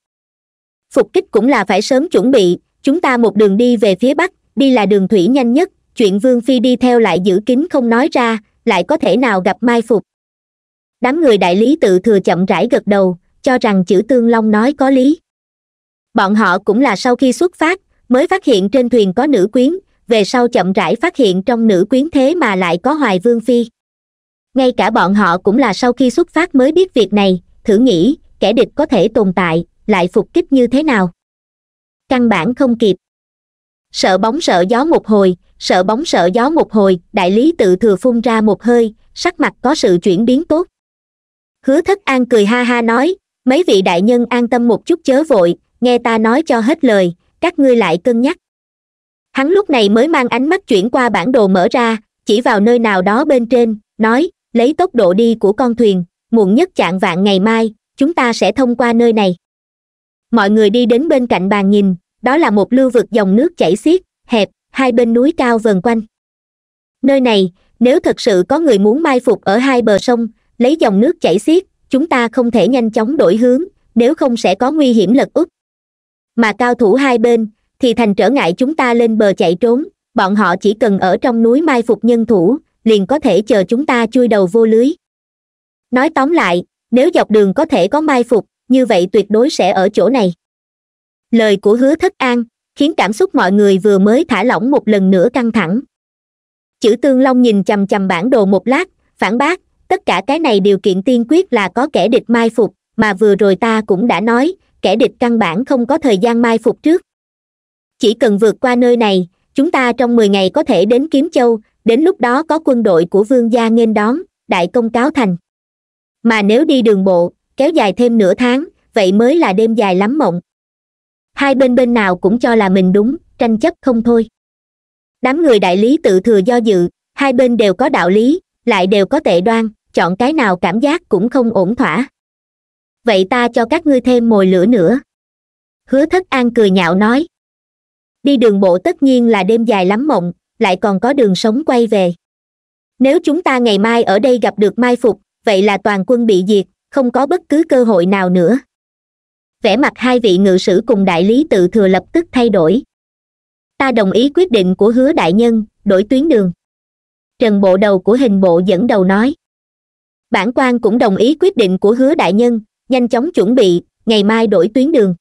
phục kích cũng là phải sớm chuẩn bị chúng ta một đường đi về phía bắc đi là đường thủy nhanh nhất chuyện vương phi đi theo lại giữ kín không nói ra lại có thể nào gặp mai phục đám người đại lý tự thừa chậm rãi gật đầu cho rằng chữ tương long nói có lý bọn họ cũng là sau khi xuất phát mới phát hiện trên thuyền có nữ quyến về sau chậm rãi phát hiện trong nữ quyến thế mà lại có hoài vương phi ngay cả bọn họ cũng là sau khi xuất phát mới biết việc này thử nghĩ kẻ địch có thể tồn tại lại phục kích như thế nào căn bản không kịp sợ bóng sợ gió một hồi sợ bóng sợ gió một hồi đại lý tự thừa phun ra một hơi sắc mặt có sự chuyển biến tốt hứa thất an cười ha ha nói mấy vị đại nhân an tâm một chút chớ vội nghe ta nói cho hết lời các ngươi lại cân nhắc hắn lúc này mới mang ánh mắt chuyển qua bản đồ mở ra chỉ vào nơi nào đó bên trên nói lấy tốc độ đi của con thuyền muộn nhất chạng vạn ngày mai chúng ta sẽ thông qua nơi này mọi người đi đến bên cạnh bàn nhìn đó là một lưu vực dòng nước chảy xiết hẹp hai bên núi cao vần quanh nơi này nếu thật sự có người muốn mai phục ở hai bờ sông lấy dòng nước chảy xiết chúng ta không thể nhanh chóng đổi hướng nếu không sẽ có nguy hiểm lật úp mà cao thủ hai bên thì thành trở ngại chúng ta lên bờ chạy trốn bọn họ chỉ cần ở trong núi mai phục nhân thủ liền có thể chờ chúng ta chui đầu vô lưới nói tóm lại nếu dọc đường có thể có mai phục như vậy tuyệt đối sẽ ở chỗ này lời của hứa thất an khiến cảm xúc mọi người vừa mới thả lỏng một lần nữa căng thẳng chữ tương long nhìn chằm chằm bản đồ một lát phản bác tất cả cái này điều kiện tiên quyết là có kẻ địch mai phục mà vừa rồi ta cũng đã nói kẻ địch căn bản không có thời gian mai phục trước chỉ cần vượt qua nơi này chúng ta trong mười ngày có thể đến kiếm châu đến lúc đó có quân đội của vương gia nghênh đón đại công cáo thành mà nếu đi đường bộ kéo dài thêm nửa tháng vậy mới là đêm dài lắm mộng hai bên bên nào cũng cho là mình đúng tranh chấp không thôi đám người đại lý tự thừa do dự hai bên đều có đạo lý lại đều có tệ đoan chọn cái nào cảm giác cũng không ổn thỏa vậy ta cho các ngươi thêm mồi lửa nữa hứa thất an cười nhạo nói đi đường bộ tất nhiên là đêm dài lắm mộng lại còn có đường sống quay về nếu chúng ta ngày mai ở đây gặp được mai phục vậy là toàn quân bị diệt không có bất cứ cơ hội nào nữa vẻ mặt hai vị ngự sử cùng đại lý tự thừa lập tức thay đổi ta đồng ý quyết định của hứa đại nhân đổi tuyến đường trần bộ đầu của hình bộ dẫn đầu nói bản quan cũng đồng ý quyết định của hứa đại nhân nhanh chóng chuẩn bị ngày mai đổi tuyến đường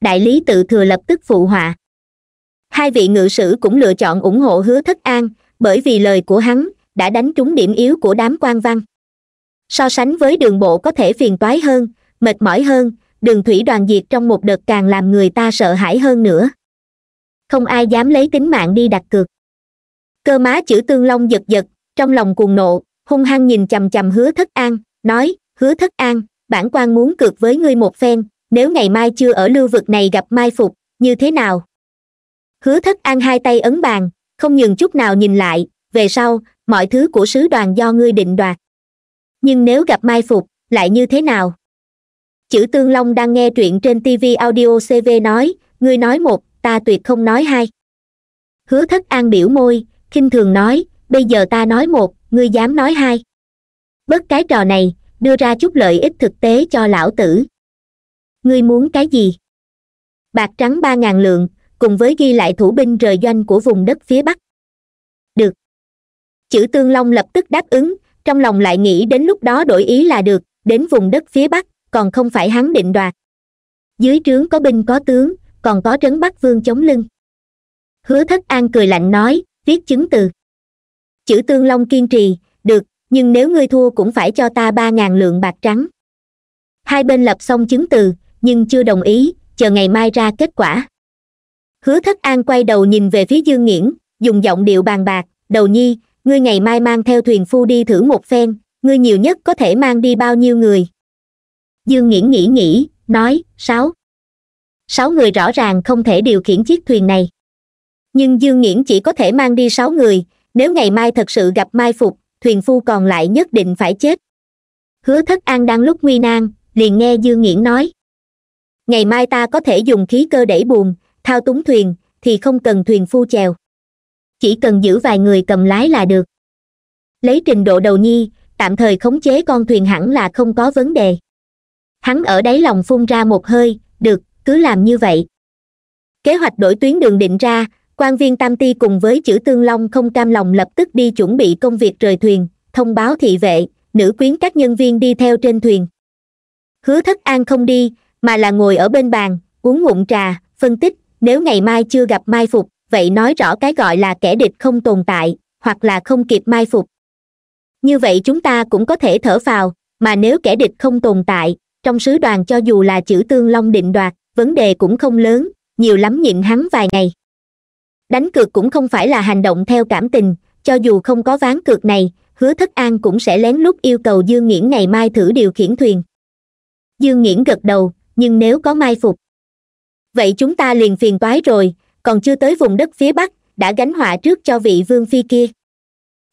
đại lý tự thừa lập tức phụ họa hai vị ngự sử cũng lựa chọn ủng hộ hứa thất an bởi vì lời của hắn đã đánh trúng điểm yếu của đám quan văn so sánh với đường bộ có thể phiền toái hơn mệt mỏi hơn đường thủy đoàn diệt trong một đợt càng làm người ta sợ hãi hơn nữa không ai dám lấy tính mạng đi đặt cược cơ má chữ tương long giật giật trong lòng cuồng nộ hung hăng nhìn chầm chầm hứa thất an nói hứa thất an bản quan muốn cược với ngươi một phen nếu ngày mai chưa ở lưu vực này gặp mai phục như thế nào hứa thất an hai tay ấn bàn không nhường chút nào nhìn lại về sau mọi thứ của sứ đoàn do ngươi định đoạt nhưng nếu gặp mai phục lại như thế nào chữ tương long đang nghe truyện trên tv audio cv nói ngươi nói một ta tuyệt không nói hai hứa thất an biểu môi khinh thường nói bây giờ ta nói một ngươi dám nói hai bớt cái trò này đưa ra chút lợi ích thực tế cho lão tử ngươi muốn cái gì bạc trắng ba ngàn lượng cùng với ghi lại thủ binh rời doanh của vùng đất phía bắc được chữ tương long lập tức đáp ứng trong lòng lại nghĩ đến lúc đó đổi ý là được đến vùng đất phía bắc còn không phải hắn định đoạt dưới trướng có binh có tướng còn có trấn bắc vương chống lưng hứa thất an cười lạnh nói viết chứng từ chữ tương long kiên trì được nhưng nếu ngươi thua cũng phải cho ta ba ngàn lượng bạc trắng hai bên lập xong chứng từ nhưng chưa đồng ý chờ ngày mai ra kết quả hứa thất an quay đầu nhìn về phía dương nghiễn dùng giọng điệu bàn bạc đầu nhi ngươi ngày mai mang theo thuyền phu đi thử một phen ngươi nhiều nhất có thể mang đi bao nhiêu người dương nghiễn nghĩ nghĩ nói sáu sáu người rõ ràng không thể điều khiển chiếc thuyền này nhưng dương nghiễn chỉ có thể mang đi sáu người nếu ngày mai thật sự gặp mai phục thuyền phu còn lại nhất định phải chết hứa thất an đang lúc nguy nan liền nghe dương nghiễn nói ngày mai ta có thể dùng khí cơ đẩy buồn thao túng thuyền thì không cần thuyền phu chèo chỉ cần giữ vài người cầm lái là được lấy trình độ đầu nhi tạm thời khống chế con thuyền hẳn là không có vấn đề hắn ở đáy lòng phun ra một hơi được cứ làm như vậy kế hoạch đổi tuyến đường định ra quan viên tam ti cùng với chữ tương long không cam lòng lập tức đi chuẩn bị công việc rời thuyền thông báo thị vệ nữ quyến các nhân viên đi theo trên thuyền hứa thất an không đi mà là ngồi ở bên bàn uống ngụm trà phân tích nếu ngày mai chưa gặp mai phục vậy nói rõ cái gọi là kẻ địch không tồn tại hoặc là không kịp mai phục như vậy chúng ta cũng có thể thở phào mà nếu kẻ địch không tồn tại trong sứ đoàn cho dù là chữ tương long định đoạt vấn đề cũng không lớn nhiều lắm nhịn hắn vài ngày đánh cược cũng không phải là hành động theo cảm tình cho dù không có ván cược này hứa thất an cũng sẽ lén lút yêu cầu dương nghiễn ngày mai thử điều khiển thuyền dương nghiễn gật đầu nhưng nếu có mai phục vậy chúng ta liền phiền toái rồi còn chưa tới vùng đất phía bắc đã gánh họa trước cho vị vương phi kia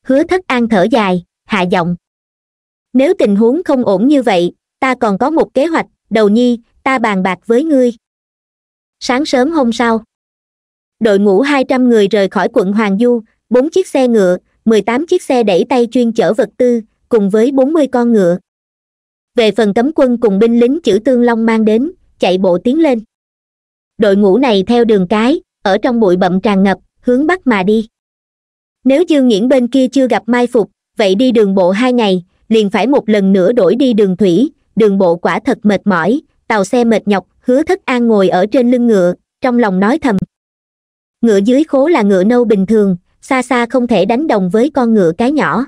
hứa thất an thở dài hạ giọng nếu tình huống không ổn như vậy ta còn có một kế hoạch đầu nhi ta bàn bạc với ngươi sáng sớm hôm sau đội ngũ hai trăm người rời khỏi quận hoàng du bốn chiếc xe ngựa mười tám chiếc xe đẩy tay chuyên chở vật tư cùng với bốn mươi con ngựa về phần cấm quân cùng binh lính chữ tương long mang đến chạy bộ tiến lên đội ngũ này theo đường cái ở trong bụi bậm tràn ngập hướng bắc mà đi nếu dương nghiễn bên kia chưa gặp mai phục vậy đi đường bộ hai ngày liền phải một lần nữa đổi đi đường thủy đường bộ quả thật mệt mỏi tàu xe mệt nhọc hứa thất an ngồi ở trên lưng ngựa trong lòng nói thầm ngựa dưới khố là ngựa nâu bình thường xa xa không thể đánh đồng với con ngựa cái nhỏ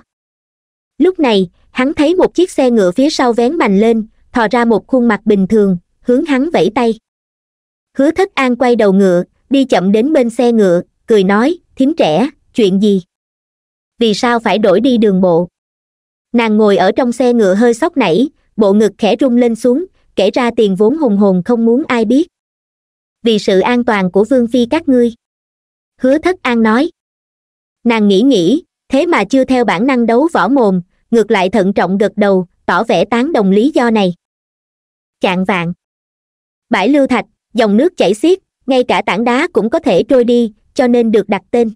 lúc này hắn thấy một chiếc xe ngựa phía sau vén mành lên thò ra một khuôn mặt bình thường hướng hắn vẫy tay hứa thất an quay đầu ngựa đi chậm đến bên xe ngựa cười nói thím trẻ chuyện gì vì sao phải đổi đi đường bộ nàng ngồi ở trong xe ngựa hơi sóc nảy bộ ngực khẽ rung lên xuống kể ra tiền vốn hùng hồn không muốn ai biết vì sự an toàn của vương phi các ngươi hứa thất an nói nàng nghĩ nghĩ thế mà chưa theo bản năng đấu võ mồm ngược lại thận trọng gật đầu tỏ vẻ tán đồng lý do này chạng vạn bãi lưu thạch dòng nước chảy xiết ngay cả tảng đá cũng có thể trôi đi cho nên được đặt tên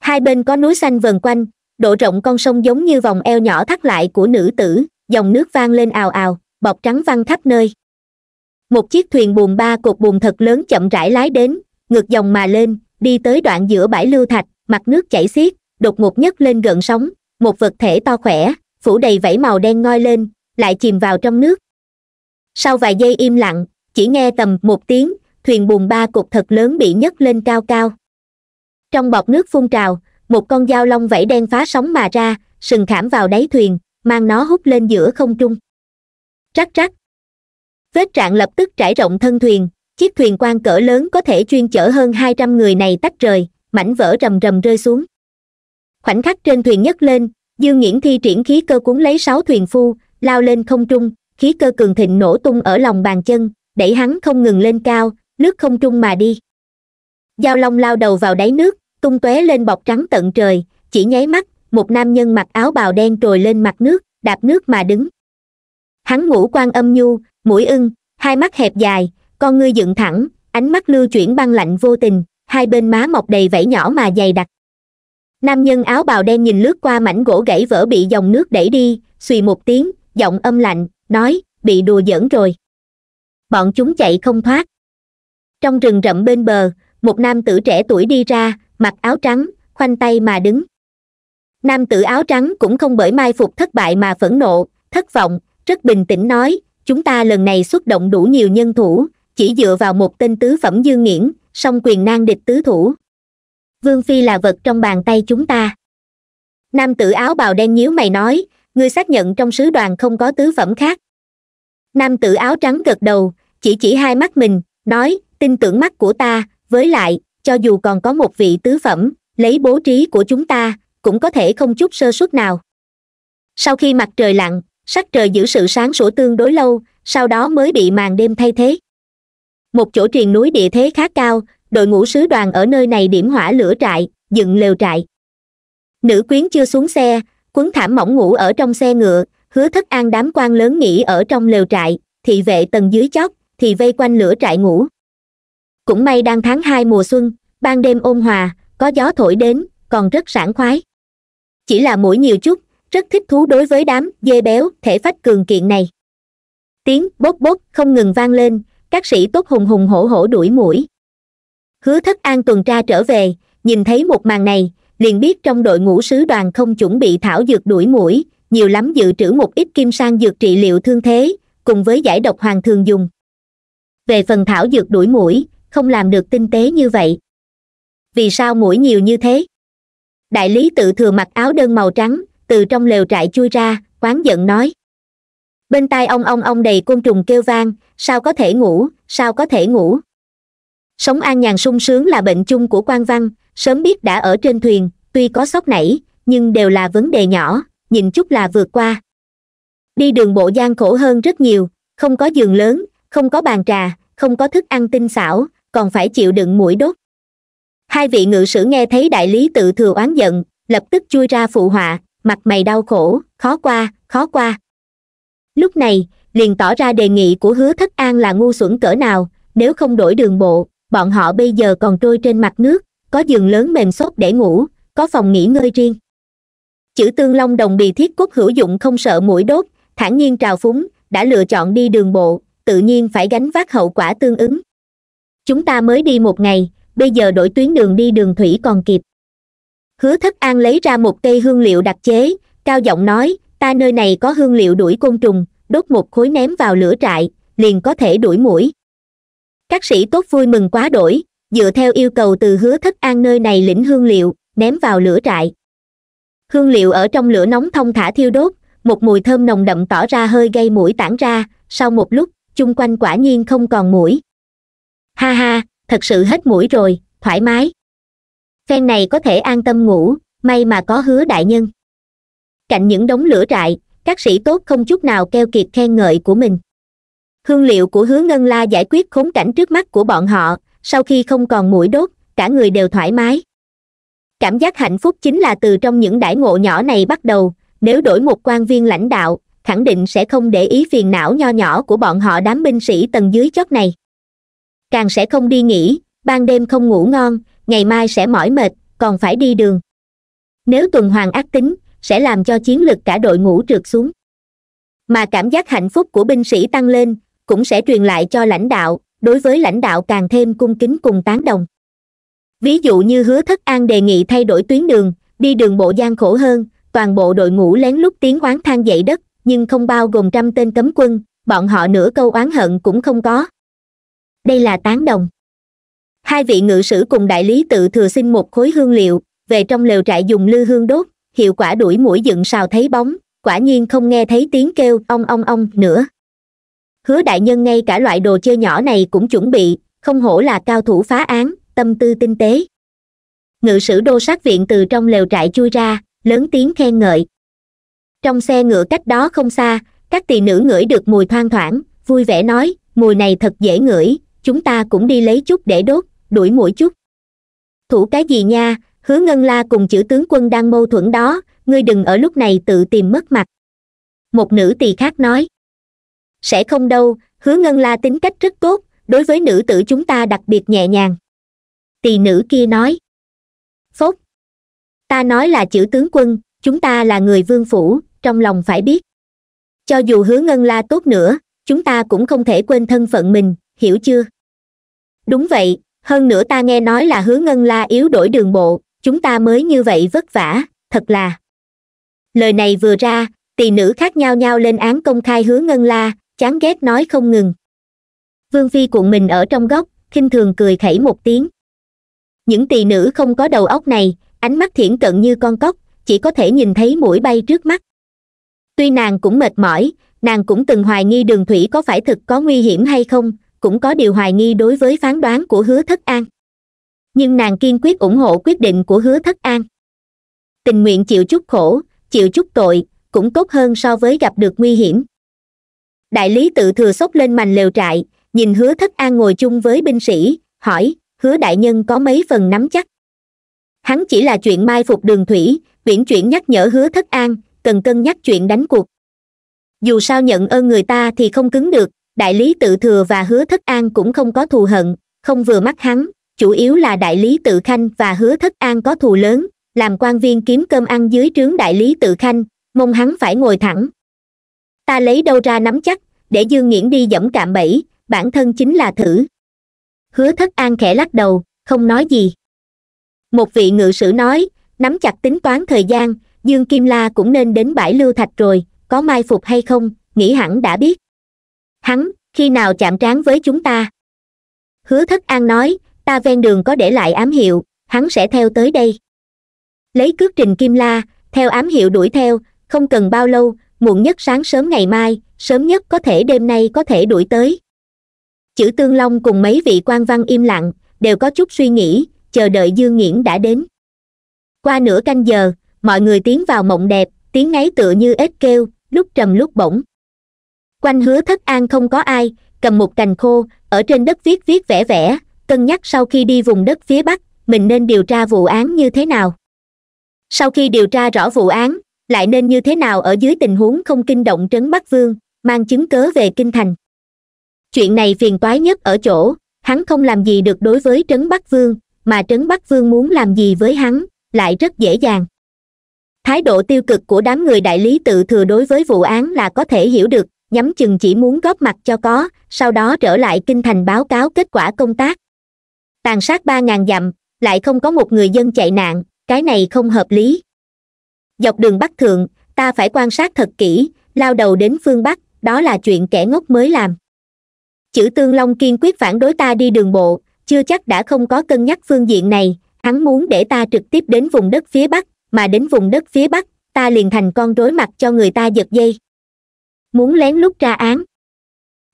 hai bên có núi xanh vần quanh độ rộng con sông giống như vòng eo nhỏ thắt lại của nữ tử dòng nước vang lên ào ào bọc trắng văng khắp nơi một chiếc thuyền buồm ba cột buồm thật lớn chậm rãi lái đến ngược dòng mà lên đi tới đoạn giữa bãi lưu thạch mặt nước chảy xiết đột ngột nhất lên gần sóng một vật thể to khỏe phủ đầy vảy màu đen ngoi lên lại chìm vào trong nước sau vài giây im lặng chỉ nghe tầm một tiếng thuyền bùn ba cục thật lớn bị nhấc lên cao cao trong bọc nước phun trào một con dao long vẫy đen phá sóng mà ra sừng khảm vào đáy thuyền mang nó hút lên giữa không trung rắc rắc vết trạng lập tức trải rộng thân thuyền chiếc thuyền quan cỡ lớn có thể chuyên chở hơn hai trăm người này tách rời mảnh vỡ rầm rầm rơi xuống khoảnh khắc trên thuyền nhấc lên dương nghiễn thi triển khí cơ cuốn lấy sáu thuyền phu lao lên không trung khí cơ cường thịnh nổ tung ở lòng bàn chân đẩy hắn không ngừng lên cao nước không trung mà đi giao long lao đầu vào đáy nước tung tóe lên bọc trắng tận trời chỉ nháy mắt một nam nhân mặc áo bào đen trồi lên mặt nước đạp nước mà đứng hắn ngũ quan âm nhu mũi ưng hai mắt hẹp dài con ngươi dựng thẳng ánh mắt lưu chuyển băng lạnh vô tình hai bên má mọc đầy vảy nhỏ mà dày đặc nam nhân áo bào đen nhìn lướt qua mảnh gỗ gãy vỡ bị dòng nước đẩy đi suy một tiếng giọng âm lạnh nói bị đùa giỡn rồi bọn chúng chạy không thoát trong rừng rậm bên bờ một nam tử trẻ tuổi đi ra mặc áo trắng khoanh tay mà đứng nam tử áo trắng cũng không bởi mai phục thất bại mà phẫn nộ thất vọng rất bình tĩnh nói chúng ta lần này xuất động đủ nhiều nhân thủ chỉ dựa vào một tên tứ phẩm dương nghiễn song quyền nan địch tứ thủ vương phi là vật trong bàn tay chúng ta nam tử áo bào đen nhíu mày nói ngươi xác nhận trong sứ đoàn không có tứ phẩm khác nam tử áo trắng gật đầu chỉ chỉ hai mắt mình nói tin tưởng mắt của ta với lại cho dù còn có một vị tứ phẩm lấy bố trí của chúng ta cũng có thể không chút sơ suất nào sau khi mặt trời lặn sắc trời giữ sự sáng sủa tương đối lâu sau đó mới bị màn đêm thay thế một chỗ triền núi địa thế khá cao đội ngũ sứ đoàn ở nơi này điểm hỏa lửa trại dựng lều trại nữ quyến chưa xuống xe quấn thảm mỏng ngủ ở trong xe ngựa hứa thất an đám quan lớn nghỉ ở trong lều trại thị vệ tầng dưới chót thì vây quanh lửa trại ngủ cũng may đang tháng hai mùa xuân ban đêm ôn hòa có gió thổi đến còn rất sảng khoái chỉ là mũi nhiều chút rất thích thú đối với đám dê béo thể phách cường kiện này tiếng bốt bốt không ngừng vang lên các sĩ tốt hùng hùng hổ hổ đuổi mũi hứa thất an tuần tra trở về nhìn thấy một màn này liền biết trong đội ngũ sứ đoàn không chuẩn bị thảo dược đuổi mũi nhiều lắm dự trữ một ít kim sang dược trị liệu thương thế cùng với giải độc hoàng thường dùng về phần thảo dược đuổi mũi không làm được tinh tế như vậy vì sao mũi nhiều như thế đại lý tự thừa mặc áo đơn màu trắng từ trong lều trại chui ra quán giận nói bên tai ông ông ông đầy côn trùng kêu vang sao có thể ngủ sao có thể ngủ sống an nhàn sung sướng là bệnh chung của quan văn sớm biết đã ở trên thuyền tuy có sốc nảy nhưng đều là vấn đề nhỏ nhìn chút là vượt qua đi đường bộ gian khổ hơn rất nhiều không có giường lớn không có bàn trà không có thức ăn tinh xảo còn phải chịu đựng mũi đốt hai vị ngự sử nghe thấy đại lý tự thừa oán giận lập tức chui ra phụ họa mặt mày đau khổ khó qua khó qua lúc này liền tỏ ra đề nghị của hứa thất an là ngu xuẩn cỡ nào nếu không đổi đường bộ bọn họ bây giờ còn trôi trên mặt nước có giường lớn mềm xốp để ngủ có phòng nghỉ ngơi riêng chữ tương long đồng bì thiết quốc hữu dụng không sợ mũi đốt thản nhiên trào phúng đã lựa chọn đi đường bộ tự nhiên phải gánh vác hậu quả tương ứng chúng ta mới đi một ngày bây giờ đổi tuyến đường đi đường thủy còn kịp hứa thất an lấy ra một cây hương liệu đặc chế cao giọng nói ta nơi này có hương liệu đuổi côn trùng đốt một khối ném vào lửa trại liền có thể đuổi mũi các sĩ tốt vui mừng quá đổi dựa theo yêu cầu từ hứa thất an nơi này lĩnh hương liệu ném vào lửa trại hương liệu ở trong lửa nóng thông thả thiêu đốt một mùi thơm nồng đậm tỏ ra hơi gây mũi tản ra sau một lúc chung quanh quả nhiên không còn mũi ha ha thật sự hết mũi rồi thoải mái phen này có thể an tâm ngủ may mà có hứa đại nhân cạnh những đống lửa trại các sĩ tốt không chút nào keo kiệt khen ngợi của mình hương liệu của hứa ngân la giải quyết khốn cảnh trước mắt của bọn họ sau khi không còn mũi đốt cả người đều thoải mái cảm giác hạnh phúc chính là từ trong những đãi ngộ nhỏ này bắt đầu nếu đổi một quan viên lãnh đạo khẳng định sẽ không để ý phiền não nho nhỏ của bọn họ đám binh sĩ tầng dưới chót này càng sẽ không đi nghỉ ban đêm không ngủ ngon ngày mai sẽ mỏi mệt còn phải đi đường nếu tuần hoàn ác tính sẽ làm cho chiến lực cả đội ngũ trượt xuống mà cảm giác hạnh phúc của binh sĩ tăng lên cũng sẽ truyền lại cho lãnh đạo đối với lãnh đạo càng thêm cung kính cùng tán đồng ví dụ như hứa thất an đề nghị thay đổi tuyến đường đi đường bộ gian khổ hơn toàn bộ đội ngũ lén lút tiếng oán than dậy đất nhưng không bao gồm trăm tên cấm quân bọn họ nửa câu oán hận cũng không có đây là tán đồng hai vị ngự sử cùng đại lý tự thừa xin một khối hương liệu về trong lều trại dùng lư hương đốt hiệu quả đuổi mũi dựng sào thấy bóng quả nhiên không nghe thấy tiếng kêu ong ong ong nữa hứa đại nhân ngay cả loại đồ chơi nhỏ này cũng chuẩn bị không hổ là cao thủ phá án tâm tư tinh tế ngự sử đô sát viện từ trong lều trại chui ra lớn tiếng khen ngợi trong xe ngựa cách đó không xa các tỳ nữ ngửi được mùi thoang thoảng vui vẻ nói mùi này thật dễ ngửi chúng ta cũng đi lấy chút để đốt đuổi mũi chút thủ cái gì nha hứa ngân la cùng chữ tướng quân đang mâu thuẫn đó ngươi đừng ở lúc này tự tìm mất mặt một nữ tỳ khác nói sẽ không đâu hứa ngân la tính cách rất tốt đối với nữ tử chúng ta đặc biệt nhẹ nhàng tỳ nữ kia nói phốt ta nói là chữ tướng quân chúng ta là người vương phủ trong lòng phải biết cho dù hứa ngân la tốt nữa chúng ta cũng không thể quên thân phận mình hiểu chưa đúng vậy hơn nữa ta nghe nói là hứa ngân la yếu đổi đường bộ chúng ta mới như vậy vất vả thật là lời này vừa ra tỳ nữ khác nhau nhau lên án công khai hứa ngân la chán ghét nói không ngừng vương phi cuộn mình ở trong góc khinh thường cười khẩy một tiếng những tỳ nữ không có đầu óc này ánh mắt thiển cận như con cóc chỉ có thể nhìn thấy mũi bay trước mắt tuy nàng cũng mệt mỏi nàng cũng từng hoài nghi đường thủy có phải thực có nguy hiểm hay không cũng có điều hoài nghi đối với phán đoán của hứa thất an nhưng nàng kiên quyết ủng hộ quyết định của hứa thất an tình nguyện chịu chút khổ chịu chút tội cũng tốt hơn so với gặp được nguy hiểm đại lý tự thừa xốc lên mành lều trại nhìn hứa thất an ngồi chung với binh sĩ hỏi hứa đại nhân có mấy phần nắm chắc hắn chỉ là chuyện mai phục đường thủy viễn chuyển nhắc nhở hứa thất an cần cân nhắc chuyện đánh cuộc dù sao nhận ơn người ta thì không cứng được đại lý tự thừa và hứa thất an cũng không có thù hận không vừa mắt hắn chủ yếu là đại lý tự khanh và hứa thất an có thù lớn làm quan viên kiếm cơm ăn dưới trướng đại lý tự khanh mong hắn phải ngồi thẳng ta lấy đâu ra nắm chắc để dương nghiễn đi dẫm cạm bẫy bản thân chính là thử hứa thất an khẽ lắc đầu không nói gì một vị ngự sử nói nắm chặt tính toán thời gian dương kim la cũng nên đến bãi lưu thạch rồi có mai phục hay không nghĩ hẳn đã biết hắn khi nào chạm trán với chúng ta hứa thất an nói ta ven đường có để lại ám hiệu hắn sẽ theo tới đây lấy cước trình kim la theo ám hiệu đuổi theo không cần bao lâu muộn nhất sáng sớm ngày mai sớm nhất có thể đêm nay có thể đuổi tới chữ tương long cùng mấy vị quan văn im lặng đều có chút suy nghĩ chờ đợi dương nghiễn đã đến qua nửa canh giờ mọi người tiến vào mộng đẹp tiếng ngáy tựa như ếch kêu lúc trầm lúc bổng quanh hứa thất an không có ai cầm một cành khô ở trên đất viết viết vẽ vẽ cân nhắc sau khi đi vùng đất phía bắc mình nên điều tra vụ án như thế nào sau khi điều tra rõ vụ án lại nên như thế nào ở dưới tình huống không kinh động trấn bắc vương mang chứng cớ về kinh thành chuyện này phiền toái nhất ở chỗ hắn không làm gì được đối với trấn bắc vương mà trấn bắc vương muốn làm gì với hắn lại rất dễ dàng thái độ tiêu cực của đám người đại lý tự thừa đối với vụ án là có thể hiểu được nhắm chừng chỉ muốn góp mặt cho có sau đó trở lại kinh thành báo cáo kết quả công tác tàn sát ba ngàn dặm lại không có một người dân chạy nạn cái này không hợp lý dọc đường bắc thượng ta phải quan sát thật kỹ lao đầu đến phương bắc đó là chuyện kẻ ngốc mới làm chữ tương long kiên quyết phản đối ta đi đường bộ chưa chắc đã không có cân nhắc phương diện này hắn muốn để ta trực tiếp đến vùng đất phía bắc mà đến vùng đất phía bắc ta liền thành con rối mặt cho người ta giật dây muốn lén lút ra án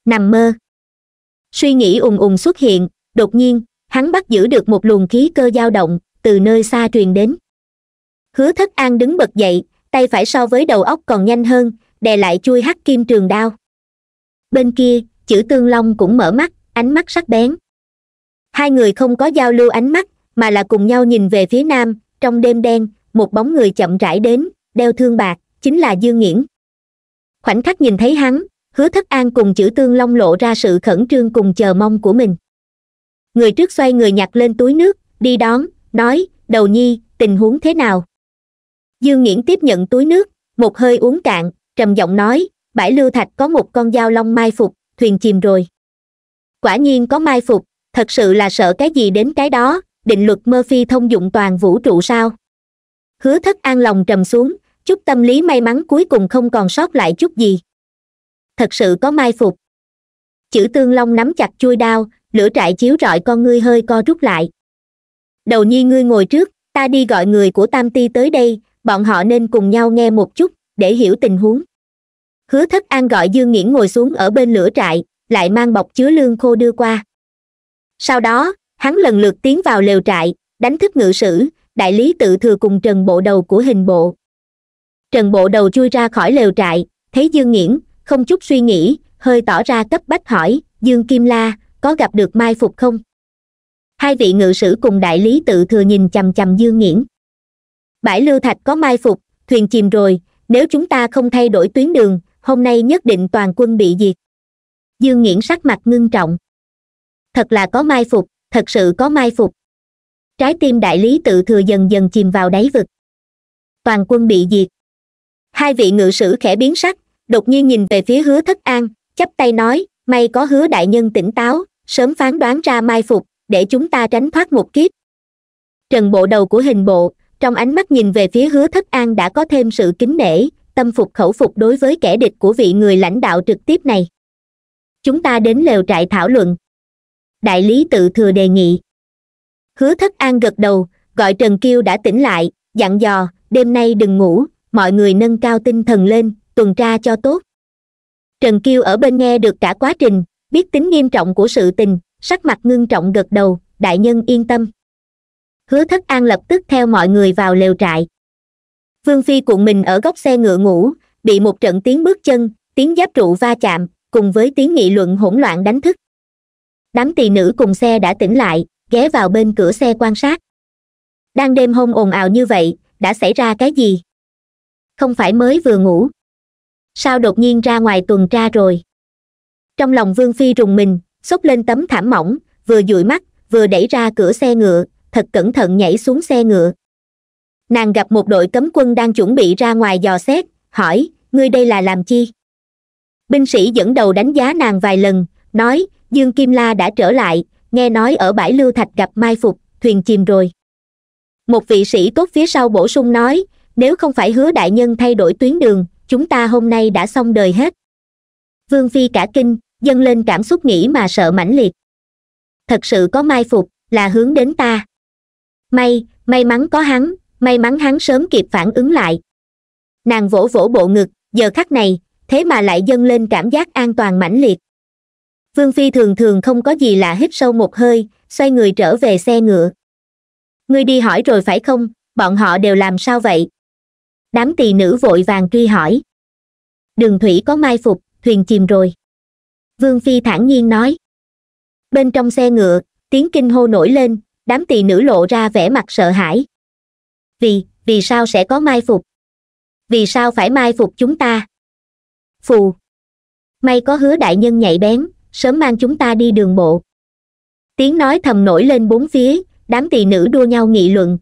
nằm mơ suy nghĩ ùng ùng xuất hiện đột nhiên hắn bắt giữ được một luồng khí cơ dao động từ nơi xa truyền đến hứa thất an đứng bật dậy tay phải so với đầu óc còn nhanh hơn đè lại chui hắc kim trường đao bên kia chữ tương long cũng mở mắt ánh mắt sắc bén hai người không có giao lưu ánh mắt mà là cùng nhau nhìn về phía nam trong đêm đen một bóng người chậm rãi đến đeo thương bạc chính là dương nghiễn khoảnh khắc nhìn thấy hắn hứa thất an cùng chữ tương long lộ ra sự khẩn trương cùng chờ mong của mình người trước xoay người nhặt lên túi nước đi đón nói đầu nhi tình huống thế nào dương nghiễn tiếp nhận túi nước một hơi uống cạn trầm giọng nói bãi lưu thạch có một con dao long mai phục thuyền chìm rồi quả nhiên có mai phục thật sự là sợ cái gì đến cái đó định luật mơ phi thông dụng toàn vũ trụ sao hứa thất an lòng trầm xuống chút tâm lý may mắn cuối cùng không còn sót lại chút gì thật sự có mai phục chữ tương long nắm chặt chui đao lửa trại chiếu rọi con ngươi hơi co rút lại đầu nhi ngươi ngồi trước ta đi gọi người của tam ti tới đây bọn họ nên cùng nhau nghe một chút để hiểu tình huống hứa thất an gọi dương nghiễn ngồi xuống ở bên lửa trại lại mang bọc chứa lương khô đưa qua sau đó hắn lần lượt tiến vào lều trại đánh thức ngự sử đại lý tự thừa cùng trần bộ đầu của hình bộ trần bộ đầu chui ra khỏi lều trại thấy dương nghiễn không chút suy nghĩ hơi tỏ ra cấp bách hỏi dương kim la có gặp được mai phục không hai vị ngự sử cùng đại lý tự thừa nhìn chằm chằm dương nghiễn bãi lưu thạch có mai phục thuyền chìm rồi nếu chúng ta không thay đổi tuyến đường hôm nay nhất định toàn quân bị diệt dương nghiễn sắc mặt ngưng trọng thật là có mai phục thật sự có mai phục trái tim đại lý tự thừa dần dần chìm vào đáy vực toàn quân bị diệt hai vị ngự sử khẽ biến sắc đột nhiên nhìn về phía hứa thất an chắp tay nói may có hứa đại nhân tỉnh táo sớm phán đoán ra mai phục để chúng ta tránh thoát một kiếp trần bộ đầu của hình bộ trong ánh mắt nhìn về phía hứa thất an đã có thêm sự kính nể tâm phục khẩu phục đối với kẻ địch của vị người lãnh đạo trực tiếp này chúng ta đến lều trại thảo luận đại lý tự thừa đề nghị hứa thất an gật đầu gọi trần kiêu đã tỉnh lại dặn dò đêm nay đừng ngủ mọi người nâng cao tinh thần lên tuần tra cho tốt trần kiêu ở bên nghe được cả quá trình biết tính nghiêm trọng của sự tình sắc mặt ngưng trọng gật đầu đại nhân yên tâm hứa thất an lập tức theo mọi người vào lều trại vương phi cuộn mình ở góc xe ngựa ngủ bị một trận tiếng bước chân tiếng giáp trụ va chạm cùng với tiếng nghị luận hỗn loạn đánh thức đám tỳ nữ cùng xe đã tỉnh lại ghé vào bên cửa xe quan sát đang đêm hôn ồn ào như vậy đã xảy ra cái gì không phải mới vừa ngủ sao đột nhiên ra ngoài tuần tra rồi trong lòng vương phi rùng mình xốc lên tấm thảm mỏng vừa dụi mắt vừa đẩy ra cửa xe ngựa thật cẩn thận nhảy xuống xe ngựa nàng gặp một đội cấm quân đang chuẩn bị ra ngoài dò xét hỏi ngươi đây là làm chi binh sĩ dẫn đầu đánh giá nàng vài lần nói dương kim la đã trở lại nghe nói ở bãi lưu thạch gặp mai phục thuyền chìm rồi một vị sĩ tốt phía sau bổ sung nói nếu không phải hứa đại nhân thay đổi tuyến đường chúng ta hôm nay đã xong đời hết vương phi cả kinh dâng lên cảm xúc nghĩ mà sợ mãnh liệt thật sự có mai phục là hướng đến ta may may mắn có hắn may mắn hắn sớm kịp phản ứng lại nàng vỗ vỗ bộ ngực giờ khắc này thế mà lại dâng lên cảm giác an toàn mãnh liệt vương phi thường thường không có gì lạ hít sâu một hơi xoay người trở về xe ngựa ngươi đi hỏi rồi phải không bọn họ đều làm sao vậy đám tỳ nữ vội vàng truy hỏi đường thủy có mai phục thuyền chìm rồi vương phi thản nhiên nói bên trong xe ngựa tiếng kinh hô nổi lên đám tỳ nữ lộ ra vẻ mặt sợ hãi vì vì sao sẽ có mai phục vì sao phải mai phục chúng ta phù may có hứa đại nhân nhạy bén sớm mang chúng ta đi đường bộ tiếng nói thầm nổi lên bốn phía đám tỳ nữ đua nhau nghị luận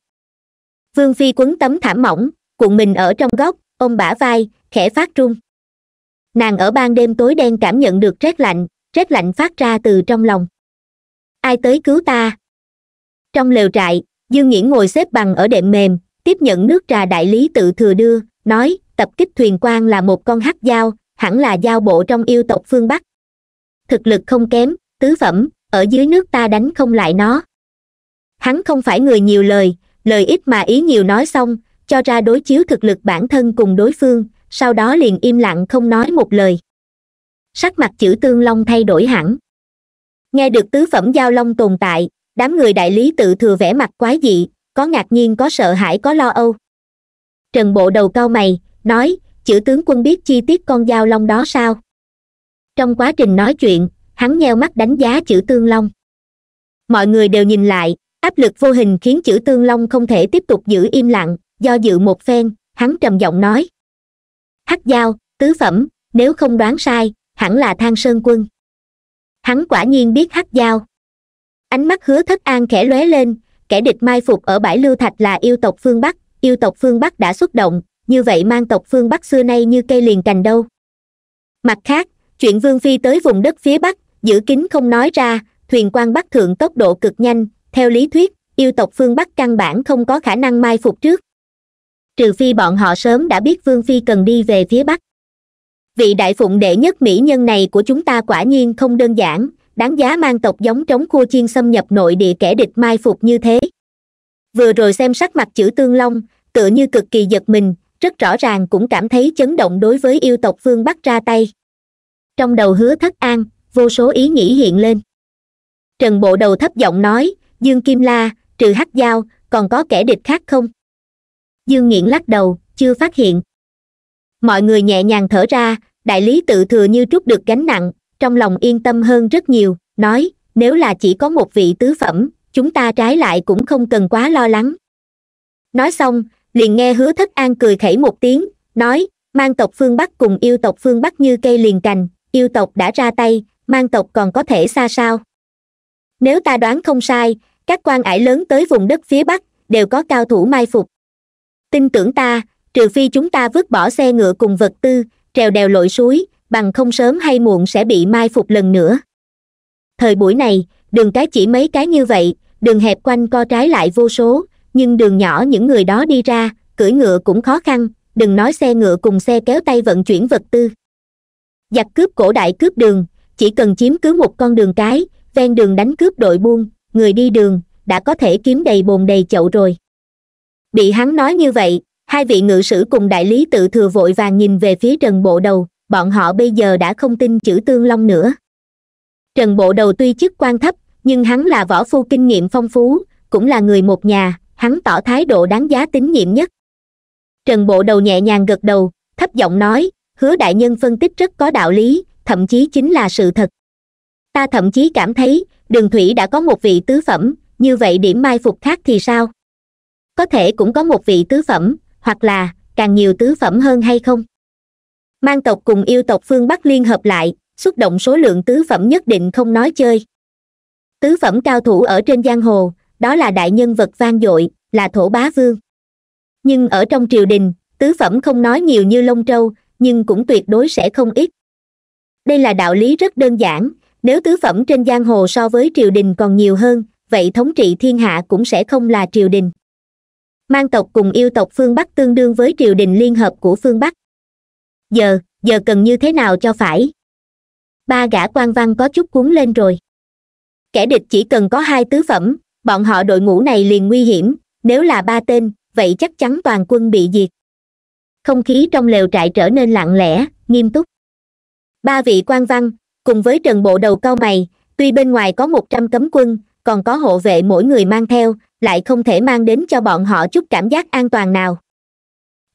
vương phi quấn tấm thảm mỏng cuộn mình ở trong góc ôm bả vai khẽ phát trung. nàng ở ban đêm tối đen cảm nhận được rét lạnh rét lạnh phát ra từ trong lòng ai tới cứu ta trong lều trại dương nghiễn ngồi xếp bằng ở đệm mềm tiếp nhận nước trà đại lý tự thừa đưa nói tập kích thuyền quan là một con hắc dao hẳn là dao bộ trong yêu tộc phương bắc thực lực không kém tứ phẩm ở dưới nước ta đánh không lại nó hắn không phải người nhiều lời lời ít mà ý nhiều nói xong cho ra đối chiếu thực lực bản thân cùng đối phương sau đó liền im lặng không nói một lời sắc mặt chữ tương long thay đổi hẳn nghe được tứ phẩm giao long tồn tại đám người đại lý tự thừa vẻ mặt quái dị có ngạc nhiên có sợ hãi có lo âu trần bộ đầu cao mày nói chữ tướng quân biết chi tiết con dao long đó sao trong quá trình nói chuyện hắn nheo mắt đánh giá chữ tương long mọi người đều nhìn lại áp lực vô hình khiến chữ tương long không thể tiếp tục giữ im lặng do dự một phen hắn trầm giọng nói hắc dao tứ phẩm nếu không đoán sai hẳn là thang sơn quân hắn quả nhiên biết hắc dao ánh mắt hứa thất an khẽ lóe lên kẻ địch mai phục ở bãi lưu thạch là yêu tộc phương bắc yêu tộc phương bắc đã xuất động như vậy mang tộc phương bắc xưa nay như cây liền cành đâu mặt khác chuyện vương phi tới vùng đất phía bắc giữ kín không nói ra thuyền quan bắc thượng tốc độ cực nhanh theo lý thuyết yêu tộc phương bắc căn bản không có khả năng mai phục trước trừ phi bọn họ sớm đã biết vương phi cần đi về phía bắc vị đại phụng đệ nhất mỹ nhân này của chúng ta quả nhiên không đơn giản đáng giá mang tộc giống trống khua chiên xâm nhập nội địa kẻ địch mai phục như thế vừa rồi xem sắc mặt chữ tương long tựa như cực kỳ giật mình rất rõ ràng cũng cảm thấy chấn động đối với yêu tộc phương bắc ra tay trong đầu hứa thất an vô số ý nghĩ hiện lên trần bộ đầu thấp giọng nói dương kim la trừ hắc giao còn có kẻ địch khác không dương nghiện lắc đầu chưa phát hiện mọi người nhẹ nhàng thở ra đại lý tự thừa như trút được gánh nặng trong lòng yên tâm hơn rất nhiều nói nếu là chỉ có một vị tứ phẩm chúng ta trái lại cũng không cần quá lo lắng nói xong liền nghe hứa thất an cười khẩy một tiếng nói mang tộc phương bắc cùng yêu tộc phương bắc như cây liền cành yêu tộc đã ra tay mang tộc còn có thể xa sao nếu ta đoán không sai các quan ải lớn tới vùng đất phía bắc đều có cao thủ mai phục tin tưởng ta trừ phi chúng ta vứt bỏ xe ngựa cùng vật tư trèo đèo lội suối bằng không sớm hay muộn sẽ bị mai phục lần nữa thời buổi này đường cái chỉ mấy cái như vậy đường hẹp quanh co trái lại vô số nhưng đường nhỏ những người đó đi ra cưỡi ngựa cũng khó khăn đừng nói xe ngựa cùng xe kéo tay vận chuyển vật tư giặc cướp cổ đại cướp đường chỉ cần chiếm cứ một con đường cái ven đường đánh cướp đội buôn người đi đường đã có thể kiếm đầy bồn đầy chậu rồi bị hắn nói như vậy hai vị ngự sử cùng đại lý tự thừa vội vàng nhìn về phía trần bộ đầu bọn họ bây giờ đã không tin chữ tương long nữa trần bộ đầu tuy chức quan thấp nhưng hắn là võ phu kinh nghiệm phong phú cũng là người một nhà hắn tỏ thái độ đáng giá tín nhiệm nhất trần bộ đầu nhẹ nhàng gật đầu thấp giọng nói hứa đại nhân phân tích rất có đạo lý thậm chí chính là sự thật ta thậm chí cảm thấy đường thủy đã có một vị tứ phẩm như vậy điểm mai phục khác thì sao có thể cũng có một vị tứ phẩm hoặc là càng nhiều tứ phẩm hơn hay không mang tộc cùng yêu tộc phương bắc liên hợp lại xúc động số lượng tứ phẩm nhất định không nói chơi tứ phẩm cao thủ ở trên giang hồ đó là đại nhân vật vang dội là thổ bá vương nhưng ở trong triều đình tứ phẩm không nói nhiều như lông trâu nhưng cũng tuyệt đối sẽ không ít đây là đạo lý rất đơn giản nếu tứ phẩm trên giang hồ so với triều đình còn nhiều hơn vậy thống trị thiên hạ cũng sẽ không là triều đình mang tộc cùng yêu tộc phương bắc tương đương với triều đình liên hợp của phương bắc giờ giờ cần như thế nào cho phải ba gã quan văn có chút cuốn lên rồi kẻ địch chỉ cần có hai tứ phẩm bọn họ đội ngũ này liền nguy hiểm nếu là ba tên vậy chắc chắn toàn quân bị diệt không khí trong lều trại trở nên lặng lẽ nghiêm túc ba vị quan văn cùng với trần bộ đầu cao mày tuy bên ngoài có một trăm cấm quân còn có hộ vệ mỗi người mang theo lại không thể mang đến cho bọn họ chút cảm giác an toàn nào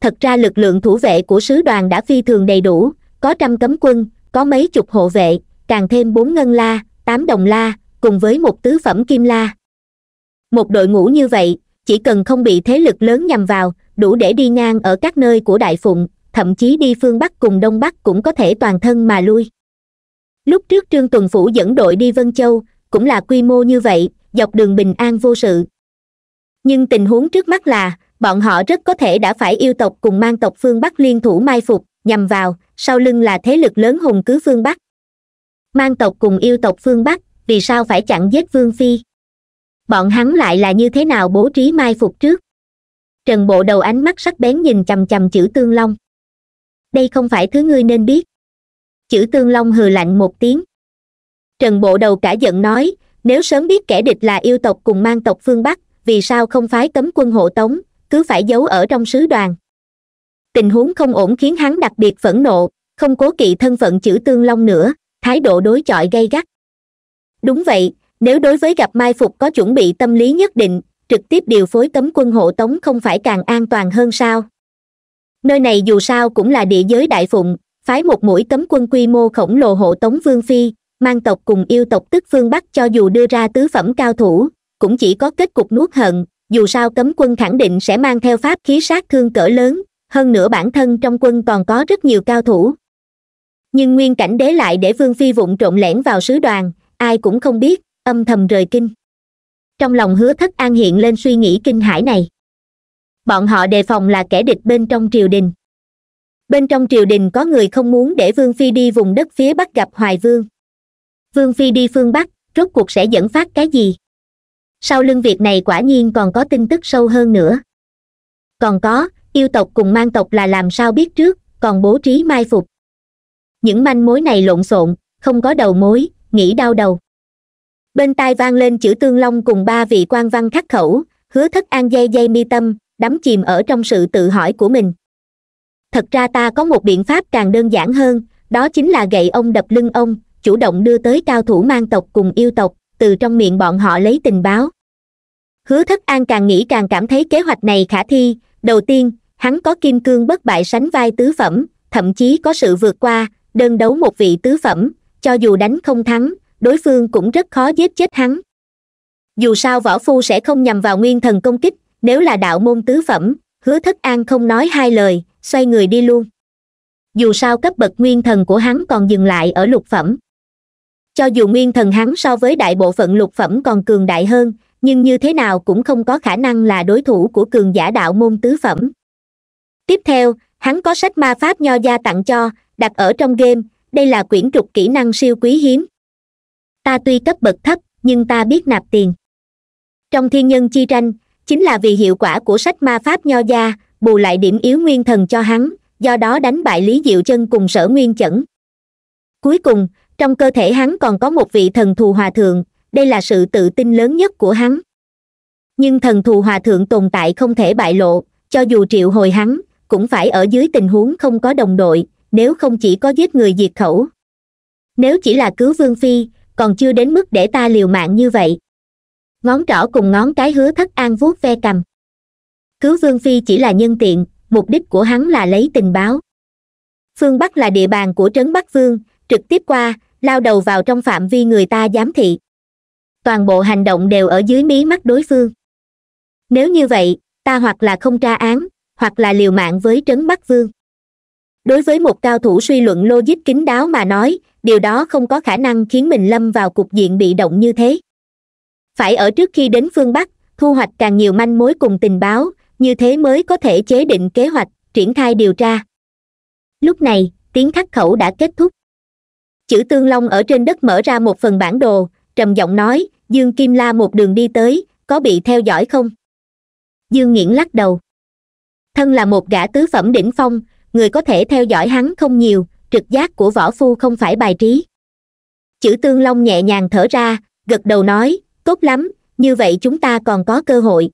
thật ra lực lượng thủ vệ của sứ đoàn đã phi thường đầy đủ có trăm cấm quân có mấy chục hộ vệ càng thêm bốn ngân la tám đồng la cùng với một tứ phẩm kim la một đội ngũ như vậy chỉ cần không bị thế lực lớn nhằm vào đủ để đi ngang ở các nơi của đại phụng thậm chí đi phương bắc cùng đông bắc cũng có thể toàn thân mà lui lúc trước trương tuần phủ dẫn đội đi vân châu cũng là quy mô như vậy dọc đường bình an vô sự nhưng tình huống trước mắt là bọn họ rất có thể đã phải yêu tộc cùng mang tộc phương bắc liên thủ mai phục nhằm vào sau lưng là thế lực lớn hùng cứ phương bắc mang tộc cùng yêu tộc phương bắc vì sao phải chặn giết vương phi bọn hắn lại là như thế nào bố trí mai phục trước trần bộ đầu ánh mắt sắc bén nhìn chằm chằm chữ tương long đây không phải thứ ngươi nên biết chữ tương long hừ lạnh một tiếng trần bộ đầu cả giận nói nếu sớm biết kẻ địch là yêu tộc cùng mang tộc phương bắc vì sao không phái cấm quân hộ tống cứ phải giấu ở trong sứ đoàn tình huống không ổn khiến hắn đặc biệt phẫn nộ không cố kỵ thân phận chữ tương long nữa thái độ đối chọi gay gắt đúng vậy nếu đối với gặp mai phục có chuẩn bị tâm lý nhất định trực tiếp điều phối cấm quân hộ tống không phải càng an toàn hơn sao nơi này dù sao cũng là địa giới đại phụng phái một mũi cấm quân quy mô khổng lồ hộ tống vương phi mang tộc cùng yêu tộc tức phương bắc cho dù đưa ra tứ phẩm cao thủ cũng chỉ có kết cục nuốt hận dù sao cấm quân khẳng định sẽ mang theo pháp khí sát thương cỡ lớn hơn nữa bản thân trong quân còn có rất nhiều cao thủ nhưng nguyên cảnh đế lại để vương phi vụng trộn lẻn vào sứ đoàn ai cũng không biết âm thầm rời kinh trong lòng hứa thất an hiện lên suy nghĩ kinh hãi này bọn họ đề phòng là kẻ địch bên trong triều đình bên trong triều đình có người không muốn để vương phi đi vùng đất phía bắc gặp hoài vương vương phi đi phương bắc rốt cuộc sẽ dẫn phát cái gì sau lưng việc này quả nhiên còn có tin tức sâu hơn nữa còn có yêu tộc cùng mang tộc là làm sao biết trước còn bố trí mai phục những manh mối này lộn xộn không có đầu mối nghĩ đau đầu bên tai vang lên chữ tương long cùng ba vị quan văn khắc khẩu hứa thất an dây dây mi tâm đắm chìm ở trong sự tự hỏi của mình thật ra ta có một biện pháp càng đơn giản hơn đó chính là gậy ông đập lưng ông chủ động đưa tới cao thủ mang tộc cùng yêu tộc từ trong miệng bọn họ lấy tình báo hứa thất an càng nghĩ càng cảm thấy kế hoạch này khả thi đầu tiên hắn có kim cương bất bại sánh vai tứ phẩm thậm chí có sự vượt qua đơn đấu một vị tứ phẩm cho dù đánh không thắng đối phương cũng rất khó giết chết hắn dù sao võ phu sẽ không nhằm vào nguyên thần công kích nếu là đạo môn tứ phẩm hứa thất an không nói hai lời xoay người đi luôn dù sao cấp bậc nguyên thần của hắn còn dừng lại ở lục phẩm cho dù nguyên thần hắn so với đại bộ phận lục phẩm còn cường đại hơn nhưng như thế nào cũng không có khả năng là đối thủ của cường giả đạo môn tứ phẩm tiếp theo hắn có sách ma pháp nho gia tặng cho đặt ở trong game đây là quyển trục kỹ năng siêu quý hiếm ta tuy cấp bậc thấp nhưng ta biết nạp tiền trong thiên nhân chi tranh chính là vì hiệu quả của sách ma pháp nho gia bù lại điểm yếu nguyên thần cho hắn do đó đánh bại lý diệu chân cùng sở nguyên chẩn cuối cùng trong cơ thể hắn còn có một vị thần thù hòa thượng đây là sự tự tin lớn nhất của hắn nhưng thần thù hòa thượng tồn tại không thể bại lộ cho dù triệu hồi hắn cũng phải ở dưới tình huống không có đồng đội nếu không chỉ có giết người diệt khẩu nếu chỉ là cứu vương phi còn chưa đến mức để ta liều mạng như vậy ngón trỏ cùng ngón cái hứa thất an vuốt ve cầm cứu vương phi chỉ là nhân tiện mục đích của hắn là lấy tình báo phương bắc là địa bàn của trấn bắc vương trực tiếp qua lao đầu vào trong phạm vi người ta giám thị toàn bộ hành động đều ở dưới mí mắt đối phương nếu như vậy ta hoặc là không tra án hoặc là liều mạng với trấn bắc vương đối với một cao thủ suy luận logic kín đáo mà nói điều đó không có khả năng khiến mình lâm vào cục diện bị động như thế phải ở trước khi đến phương bắc thu hoạch càng nhiều manh mối cùng tình báo như thế mới có thể chế định kế hoạch triển khai điều tra lúc này tiếng thắt khẩu đã kết thúc chữ tương long ở trên đất mở ra một phần bản đồ trầm giọng nói dương kim la một đường đi tới có bị theo dõi không dương nghiễn lắc đầu thân là một gã tứ phẩm đỉnh phong người có thể theo dõi hắn không nhiều trực giác của võ phu không phải bài trí chữ tương long nhẹ nhàng thở ra gật đầu nói tốt lắm như vậy chúng ta còn có cơ hội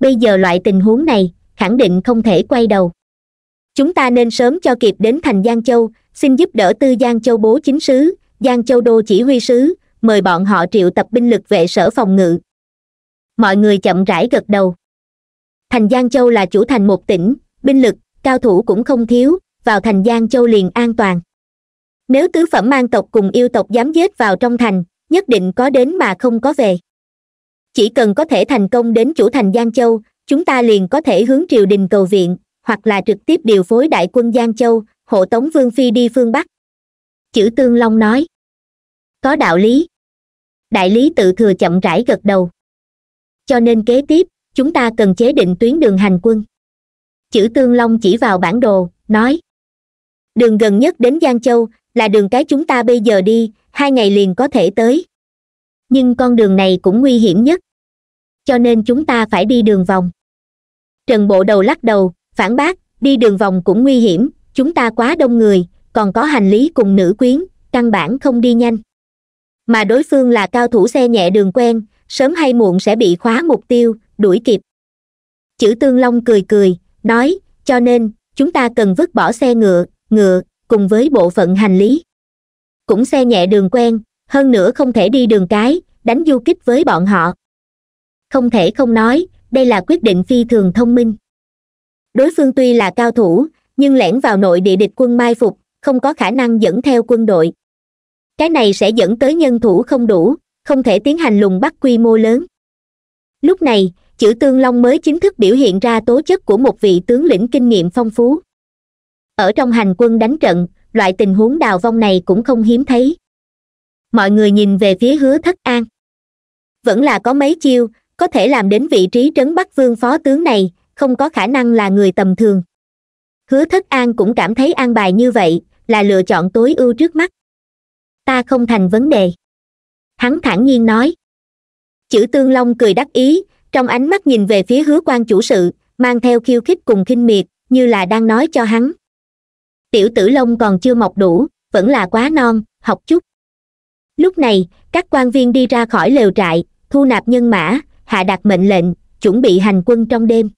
bây giờ loại tình huống này khẳng định không thể quay đầu chúng ta nên sớm cho kịp đến thành giang châu xin giúp đỡ tư giang châu bố chính sứ giang châu đô chỉ huy sứ mời bọn họ triệu tập binh lực vệ sở phòng ngự mọi người chậm rãi gật đầu thành giang châu là chủ thành một tỉnh binh lực cao thủ cũng không thiếu vào thành giang châu liền an toàn nếu tứ phẩm mang tộc cùng yêu tộc dám giết vào trong thành nhất định có đến mà không có về chỉ cần có thể thành công đến chủ thành giang châu chúng ta liền có thể hướng triều đình cầu viện hoặc là trực tiếp điều phối đại quân giang châu hộ tống vương phi đi phương bắc chữ tương long nói có đạo lý đại lý tự thừa chậm rãi gật đầu cho nên kế tiếp chúng ta cần chế định tuyến đường hành quân chữ tương long chỉ vào bản đồ nói đường gần nhất đến giang châu là đường cái chúng ta bây giờ đi hai ngày liền có thể tới nhưng con đường này cũng nguy hiểm nhất cho nên chúng ta phải đi đường vòng trần bộ đầu lắc đầu phản bác đi đường vòng cũng nguy hiểm chúng ta quá đông người còn có hành lý cùng nữ quyến căn bản không đi nhanh mà đối phương là cao thủ xe nhẹ đường quen sớm hay muộn sẽ bị khóa mục tiêu đuổi kịp chữ tương long cười cười nói cho nên chúng ta cần vứt bỏ xe ngựa ngựa cùng với bộ phận hành lý cũng xe nhẹ đường quen hơn nữa không thể đi đường cái đánh du kích với bọn họ không thể không nói đây là quyết định phi thường thông minh đối phương tuy là cao thủ nhưng lẻn vào nội địa địch quân mai phục không có khả năng dẫn theo quân đội cái này sẽ dẫn tới nhân thủ không đủ không thể tiến hành lùng bắt quy mô lớn lúc này chữ tương long mới chính thức biểu hiện ra tố chất của một vị tướng lĩnh kinh nghiệm phong phú ở trong hành quân đánh trận loại tình huống đào vong này cũng không hiếm thấy mọi người nhìn về phía hứa thất an vẫn là có mấy chiêu có thể làm đến vị trí trấn bắc vương phó tướng này không có khả năng là người tầm thường hứa thất an cũng cảm thấy an bài như vậy là lựa chọn tối ưu trước mắt ta không thành vấn đề hắn thản nhiên nói chữ tương long cười đắc ý trong ánh mắt nhìn về phía hứa quan chủ sự mang theo khiêu khích cùng khinh miệt như là đang nói cho hắn tiểu tử long còn chưa mọc đủ vẫn là quá non học chút lúc này các quan viên đi ra khỏi lều trại thu nạp nhân mã hạ đặt mệnh lệnh chuẩn bị hành quân trong đêm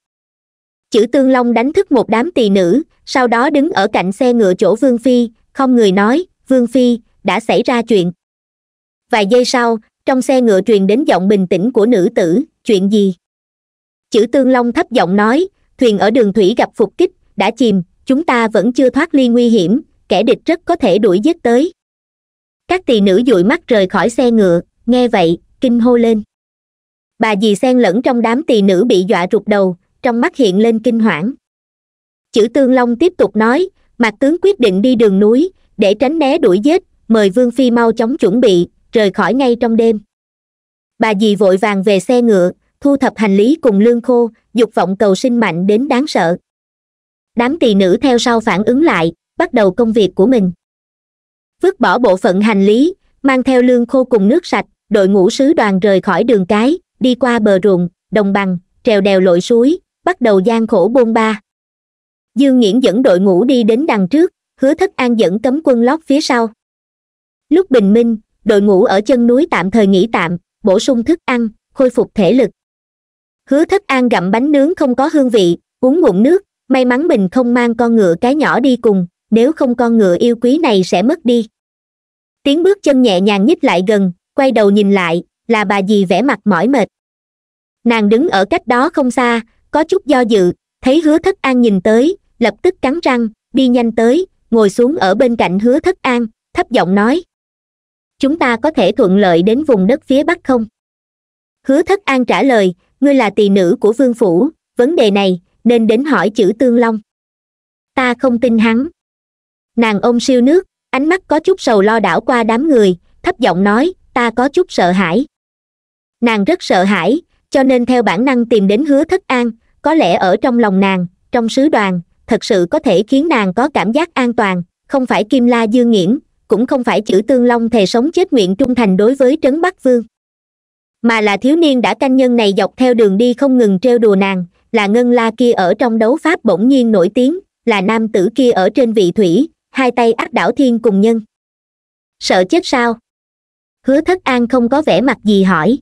chữ tương long đánh thức một đám tỳ nữ sau đó đứng ở cạnh xe ngựa chỗ vương phi không người nói vương phi đã xảy ra chuyện vài giây sau trong xe ngựa truyền đến giọng bình tĩnh của nữ tử chuyện gì chữ tương long thấp giọng nói thuyền ở đường thủy gặp phục kích đã chìm chúng ta vẫn chưa thoát ly nguy hiểm kẻ địch rất có thể đuổi giết tới các tỳ nữ dụi mắt rời khỏi xe ngựa nghe vậy kinh hô lên bà dì xen lẫn trong đám tỳ nữ bị dọa rụt đầu trong mắt hiện lên kinh hoảng chữ tương long tiếp tục nói mặt tướng quyết định đi đường núi để tránh né đuổi giết mời vương phi mau chóng chuẩn bị rời khỏi ngay trong đêm bà dì vội vàng về xe ngựa thu thập hành lý cùng lương khô dục vọng cầu sinh mạnh đến đáng sợ đám tỳ nữ theo sau phản ứng lại bắt đầu công việc của mình vứt bỏ bộ phận hành lý mang theo lương khô cùng nước sạch đội ngũ sứ đoàn rời khỏi đường cái đi qua bờ ruộng đồng bằng trèo đèo lội suối bắt đầu gian khổ bôn ba dương nghiễn dẫn đội ngũ đi đến đằng trước hứa thất an dẫn cấm quân lót phía sau lúc bình minh đội ngũ ở chân núi tạm thời nghỉ tạm bổ sung thức ăn khôi phục thể lực hứa thất an gặm bánh nướng không có hương vị uống ngụm nước may mắn mình không mang con ngựa cái nhỏ đi cùng nếu không con ngựa yêu quý này sẽ mất đi tiếng bước chân nhẹ nhàng nhích lại gần quay đầu nhìn lại là bà dì vẻ mặt mỏi mệt nàng đứng ở cách đó không xa có chút do dự thấy hứa thất an nhìn tới lập tức cắn răng đi nhanh tới ngồi xuống ở bên cạnh hứa thất an thấp giọng nói chúng ta có thể thuận lợi đến vùng đất phía bắc không hứa thất an trả lời ngươi là tỳ nữ của vương phủ vấn đề này nên đến hỏi chữ tương long ta không tin hắn nàng ôm siêu nước ánh mắt có chút sầu lo đảo qua đám người thấp giọng nói ta có chút sợ hãi nàng rất sợ hãi cho nên theo bản năng tìm đến hứa thất an có lẽ ở trong lòng nàng trong sứ đoàn thật sự có thể khiến nàng có cảm giác an toàn không phải kim la dương nghiễn cũng không phải chữ tương long thề sống chết nguyện trung thành đối với trấn bắc vương mà là thiếu niên đã canh nhân này dọc theo đường đi không ngừng trêu đùa nàng là ngân la kia ở trong đấu pháp bỗng nhiên nổi tiếng là nam tử kia ở trên vị thủy hai tay áp đảo thiên cùng nhân sợ chết sao hứa thất an không có vẻ mặt gì hỏi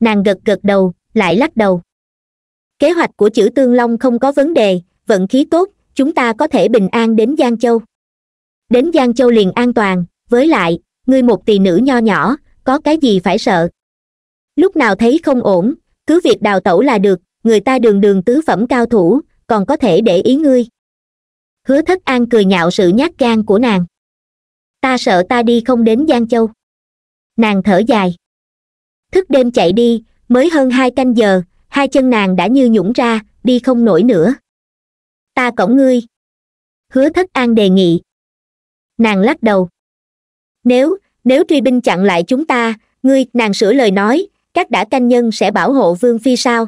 nàng gật gật đầu lại lắc đầu kế hoạch của chữ tương long không có vấn đề vận khí tốt chúng ta có thể bình an đến giang châu đến giang châu liền an toàn với lại ngươi một tỳ nữ nho nhỏ có cái gì phải sợ lúc nào thấy không ổn cứ việc đào tẩu là được người ta đường đường tứ phẩm cao thủ còn có thể để ý ngươi hứa thất an cười nhạo sự nhát gan của nàng ta sợ ta đi không đến giang châu nàng thở dài thức đêm chạy đi mới hơn hai canh giờ hai chân nàng đã như nhũng ra đi không nổi nữa ta cổng ngươi hứa thất an đề nghị nàng lắc đầu nếu nếu truy binh chặn lại chúng ta ngươi nàng sửa lời nói các đã canh nhân sẽ bảo hộ vương phi sao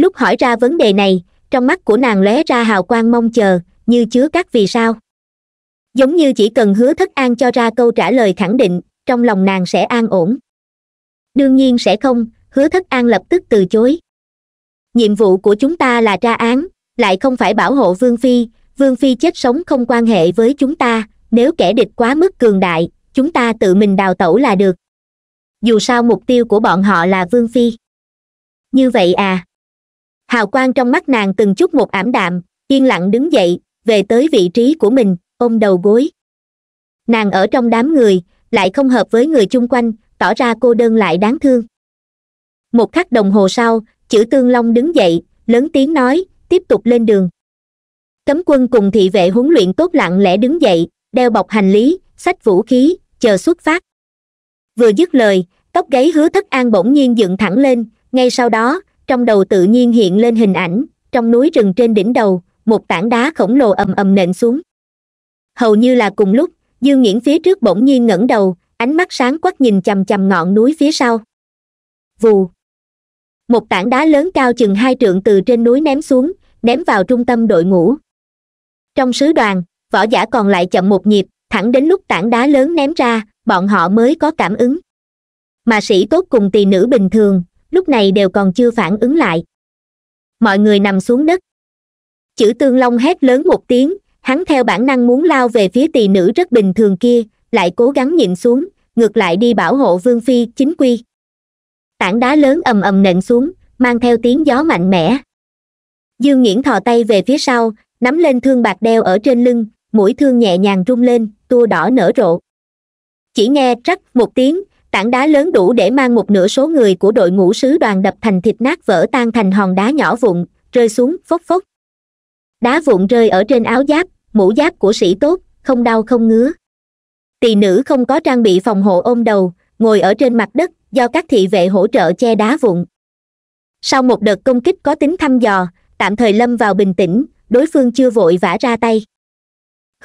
lúc hỏi ra vấn đề này trong mắt của nàng lóe ra hào quang mong chờ như chứa các vì sao giống như chỉ cần hứa thất an cho ra câu trả lời khẳng định trong lòng nàng sẽ an ổn đương nhiên sẽ không hứa thất an lập tức từ chối nhiệm vụ của chúng ta là tra án lại không phải bảo hộ vương phi vương phi chết sống không quan hệ với chúng ta nếu kẻ địch quá mức cường đại chúng ta tự mình đào tẩu là được dù sao mục tiêu của bọn họ là vương phi như vậy à hào quang trong mắt nàng từng chút một ảm đạm yên lặng đứng dậy về tới vị trí của mình ôm đầu gối nàng ở trong đám người lại không hợp với người chung quanh tỏ ra cô đơn lại đáng thương một khắc đồng hồ sau chữ tương long đứng dậy lớn tiếng nói tiếp tục lên đường cấm quân cùng thị vệ huấn luyện tốt lặng lẽ đứng dậy đeo bọc hành lý sách vũ khí chờ xuất phát vừa dứt lời tóc gáy hứa thất an bỗng nhiên dựng thẳng lên ngay sau đó trong đầu tự nhiên hiện lên hình ảnh trong núi rừng trên đỉnh đầu một tảng đá khổng lồ ầm ầm nện xuống hầu như là cùng lúc dương nghiễn phía trước bỗng nhiên ngẩng đầu ánh mắt sáng quắc nhìn chằm chằm ngọn núi phía sau vù một tảng đá lớn cao chừng hai trượng từ trên núi ném xuống ném vào trung tâm đội ngũ trong sứ đoàn võ giả còn lại chậm một nhịp thẳng đến lúc tảng đá lớn ném ra bọn họ mới có cảm ứng mà sĩ tốt cùng tỳ nữ bình thường lúc này đều còn chưa phản ứng lại mọi người nằm xuống đất chữ tương long hét lớn một tiếng hắn theo bản năng muốn lao về phía tỳ nữ rất bình thường kia lại cố gắng nhịn xuống ngược lại đi bảo hộ vương phi chính quy tảng đá lớn ầm ầm nện xuống mang theo tiếng gió mạnh mẽ dương nghiễn thò tay về phía sau nắm lên thương bạc đeo ở trên lưng mũi thương nhẹ nhàng rung lên tua đỏ nở rộ chỉ nghe rắc một tiếng tảng đá lớn đủ để mang một nửa số người của đội ngũ sứ đoàn đập thành thịt nát vỡ tan thành hòn đá nhỏ vụn rơi xuống phốc phốc đá vụn rơi ở trên áo giáp mũ giáp của sĩ tốt không đau không ngứa tỳ nữ không có trang bị phòng hộ ôm đầu ngồi ở trên mặt đất do các thị vệ hỗ trợ che đá vụn sau một đợt công kích có tính thăm dò tạm thời lâm vào bình tĩnh đối phương chưa vội vã ra tay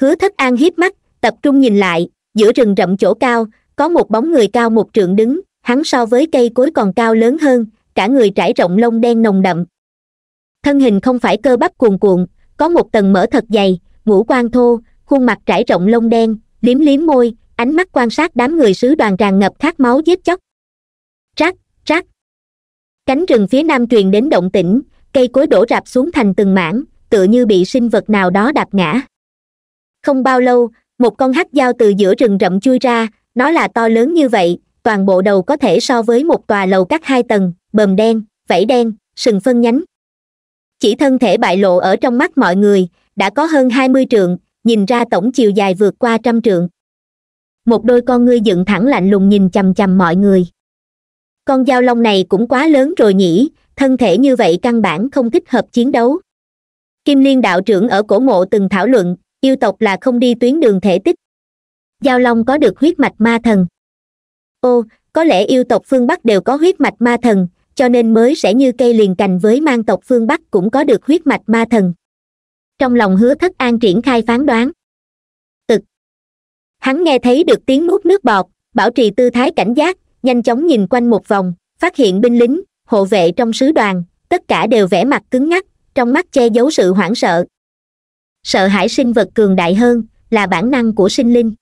hứa thất an hiếp mắt tập trung nhìn lại giữa rừng rậm chỗ cao có một bóng người cao một trượng đứng hắn so với cây cối còn cao lớn hơn cả người trải rộng lông đen nồng đậm thân hình không phải cơ bắp cuồn cuộn có một tầng mỡ thật dày ngũ quan thô khuôn mặt trải rộng lông đen liếm liếm môi ánh mắt quan sát đám người sứ đoàn tràn ngập khát máu giết chóc Trắc, trắc, cánh rừng phía nam truyền đến động tĩnh cây cối đổ rạp xuống thành từng mảng tựa như bị sinh vật nào đó đạp ngã không bao lâu một con hắc dao từ giữa rừng rậm chui ra nó là to lớn như vậy toàn bộ đầu có thể so với một tòa lầu cắt hai tầng bờm đen vảy đen sừng phân nhánh chỉ thân thể bại lộ ở trong mắt mọi người đã có hơn hai mươi trượng nhìn ra tổng chiều dài vượt qua trăm trượng một đôi con ngươi dựng thẳng lạnh lùng nhìn chằm chằm mọi người con dao long này cũng quá lớn rồi nhỉ thân thể như vậy căn bản không thích hợp chiến đấu kim liên đạo trưởng ở cổ mộ từng thảo luận yêu tộc là không đi tuyến đường thể tích giao long có được huyết mạch ma thần ô có lẽ yêu tộc phương bắc đều có huyết mạch ma thần cho nên mới sẽ như cây liền cành với mang tộc phương bắc cũng có được huyết mạch ma thần trong lòng hứa thất an triển khai phán đoán tực hắn nghe thấy được tiếng nuốt nước bọt bảo trì tư thái cảnh giác nhanh chóng nhìn quanh một vòng phát hiện binh lính hộ vệ trong sứ đoàn tất cả đều vẻ mặt cứng ngắc trong mắt che giấu sự hoảng sợ sợ hãi sinh vật cường đại hơn là bản năng của sinh linh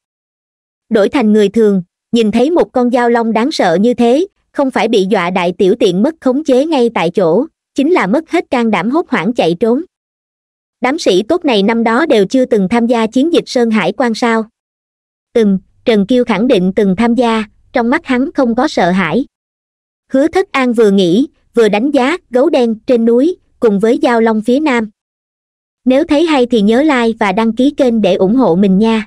đổi thành người thường nhìn thấy một con dao long đáng sợ như thế không phải bị dọa đại tiểu tiện mất khống chế ngay tại chỗ chính là mất hết can đảm hốt hoảng chạy trốn đám sĩ tốt này năm đó đều chưa từng tham gia chiến dịch sơn hải quan sao từng trần kiêu khẳng định từng tham gia trong mắt hắn không có sợ hãi hứa thất an vừa nghĩ vừa đánh giá gấu đen trên núi cùng với giao long phía nam nếu thấy hay thì nhớ like và đăng ký kênh để ủng hộ mình nha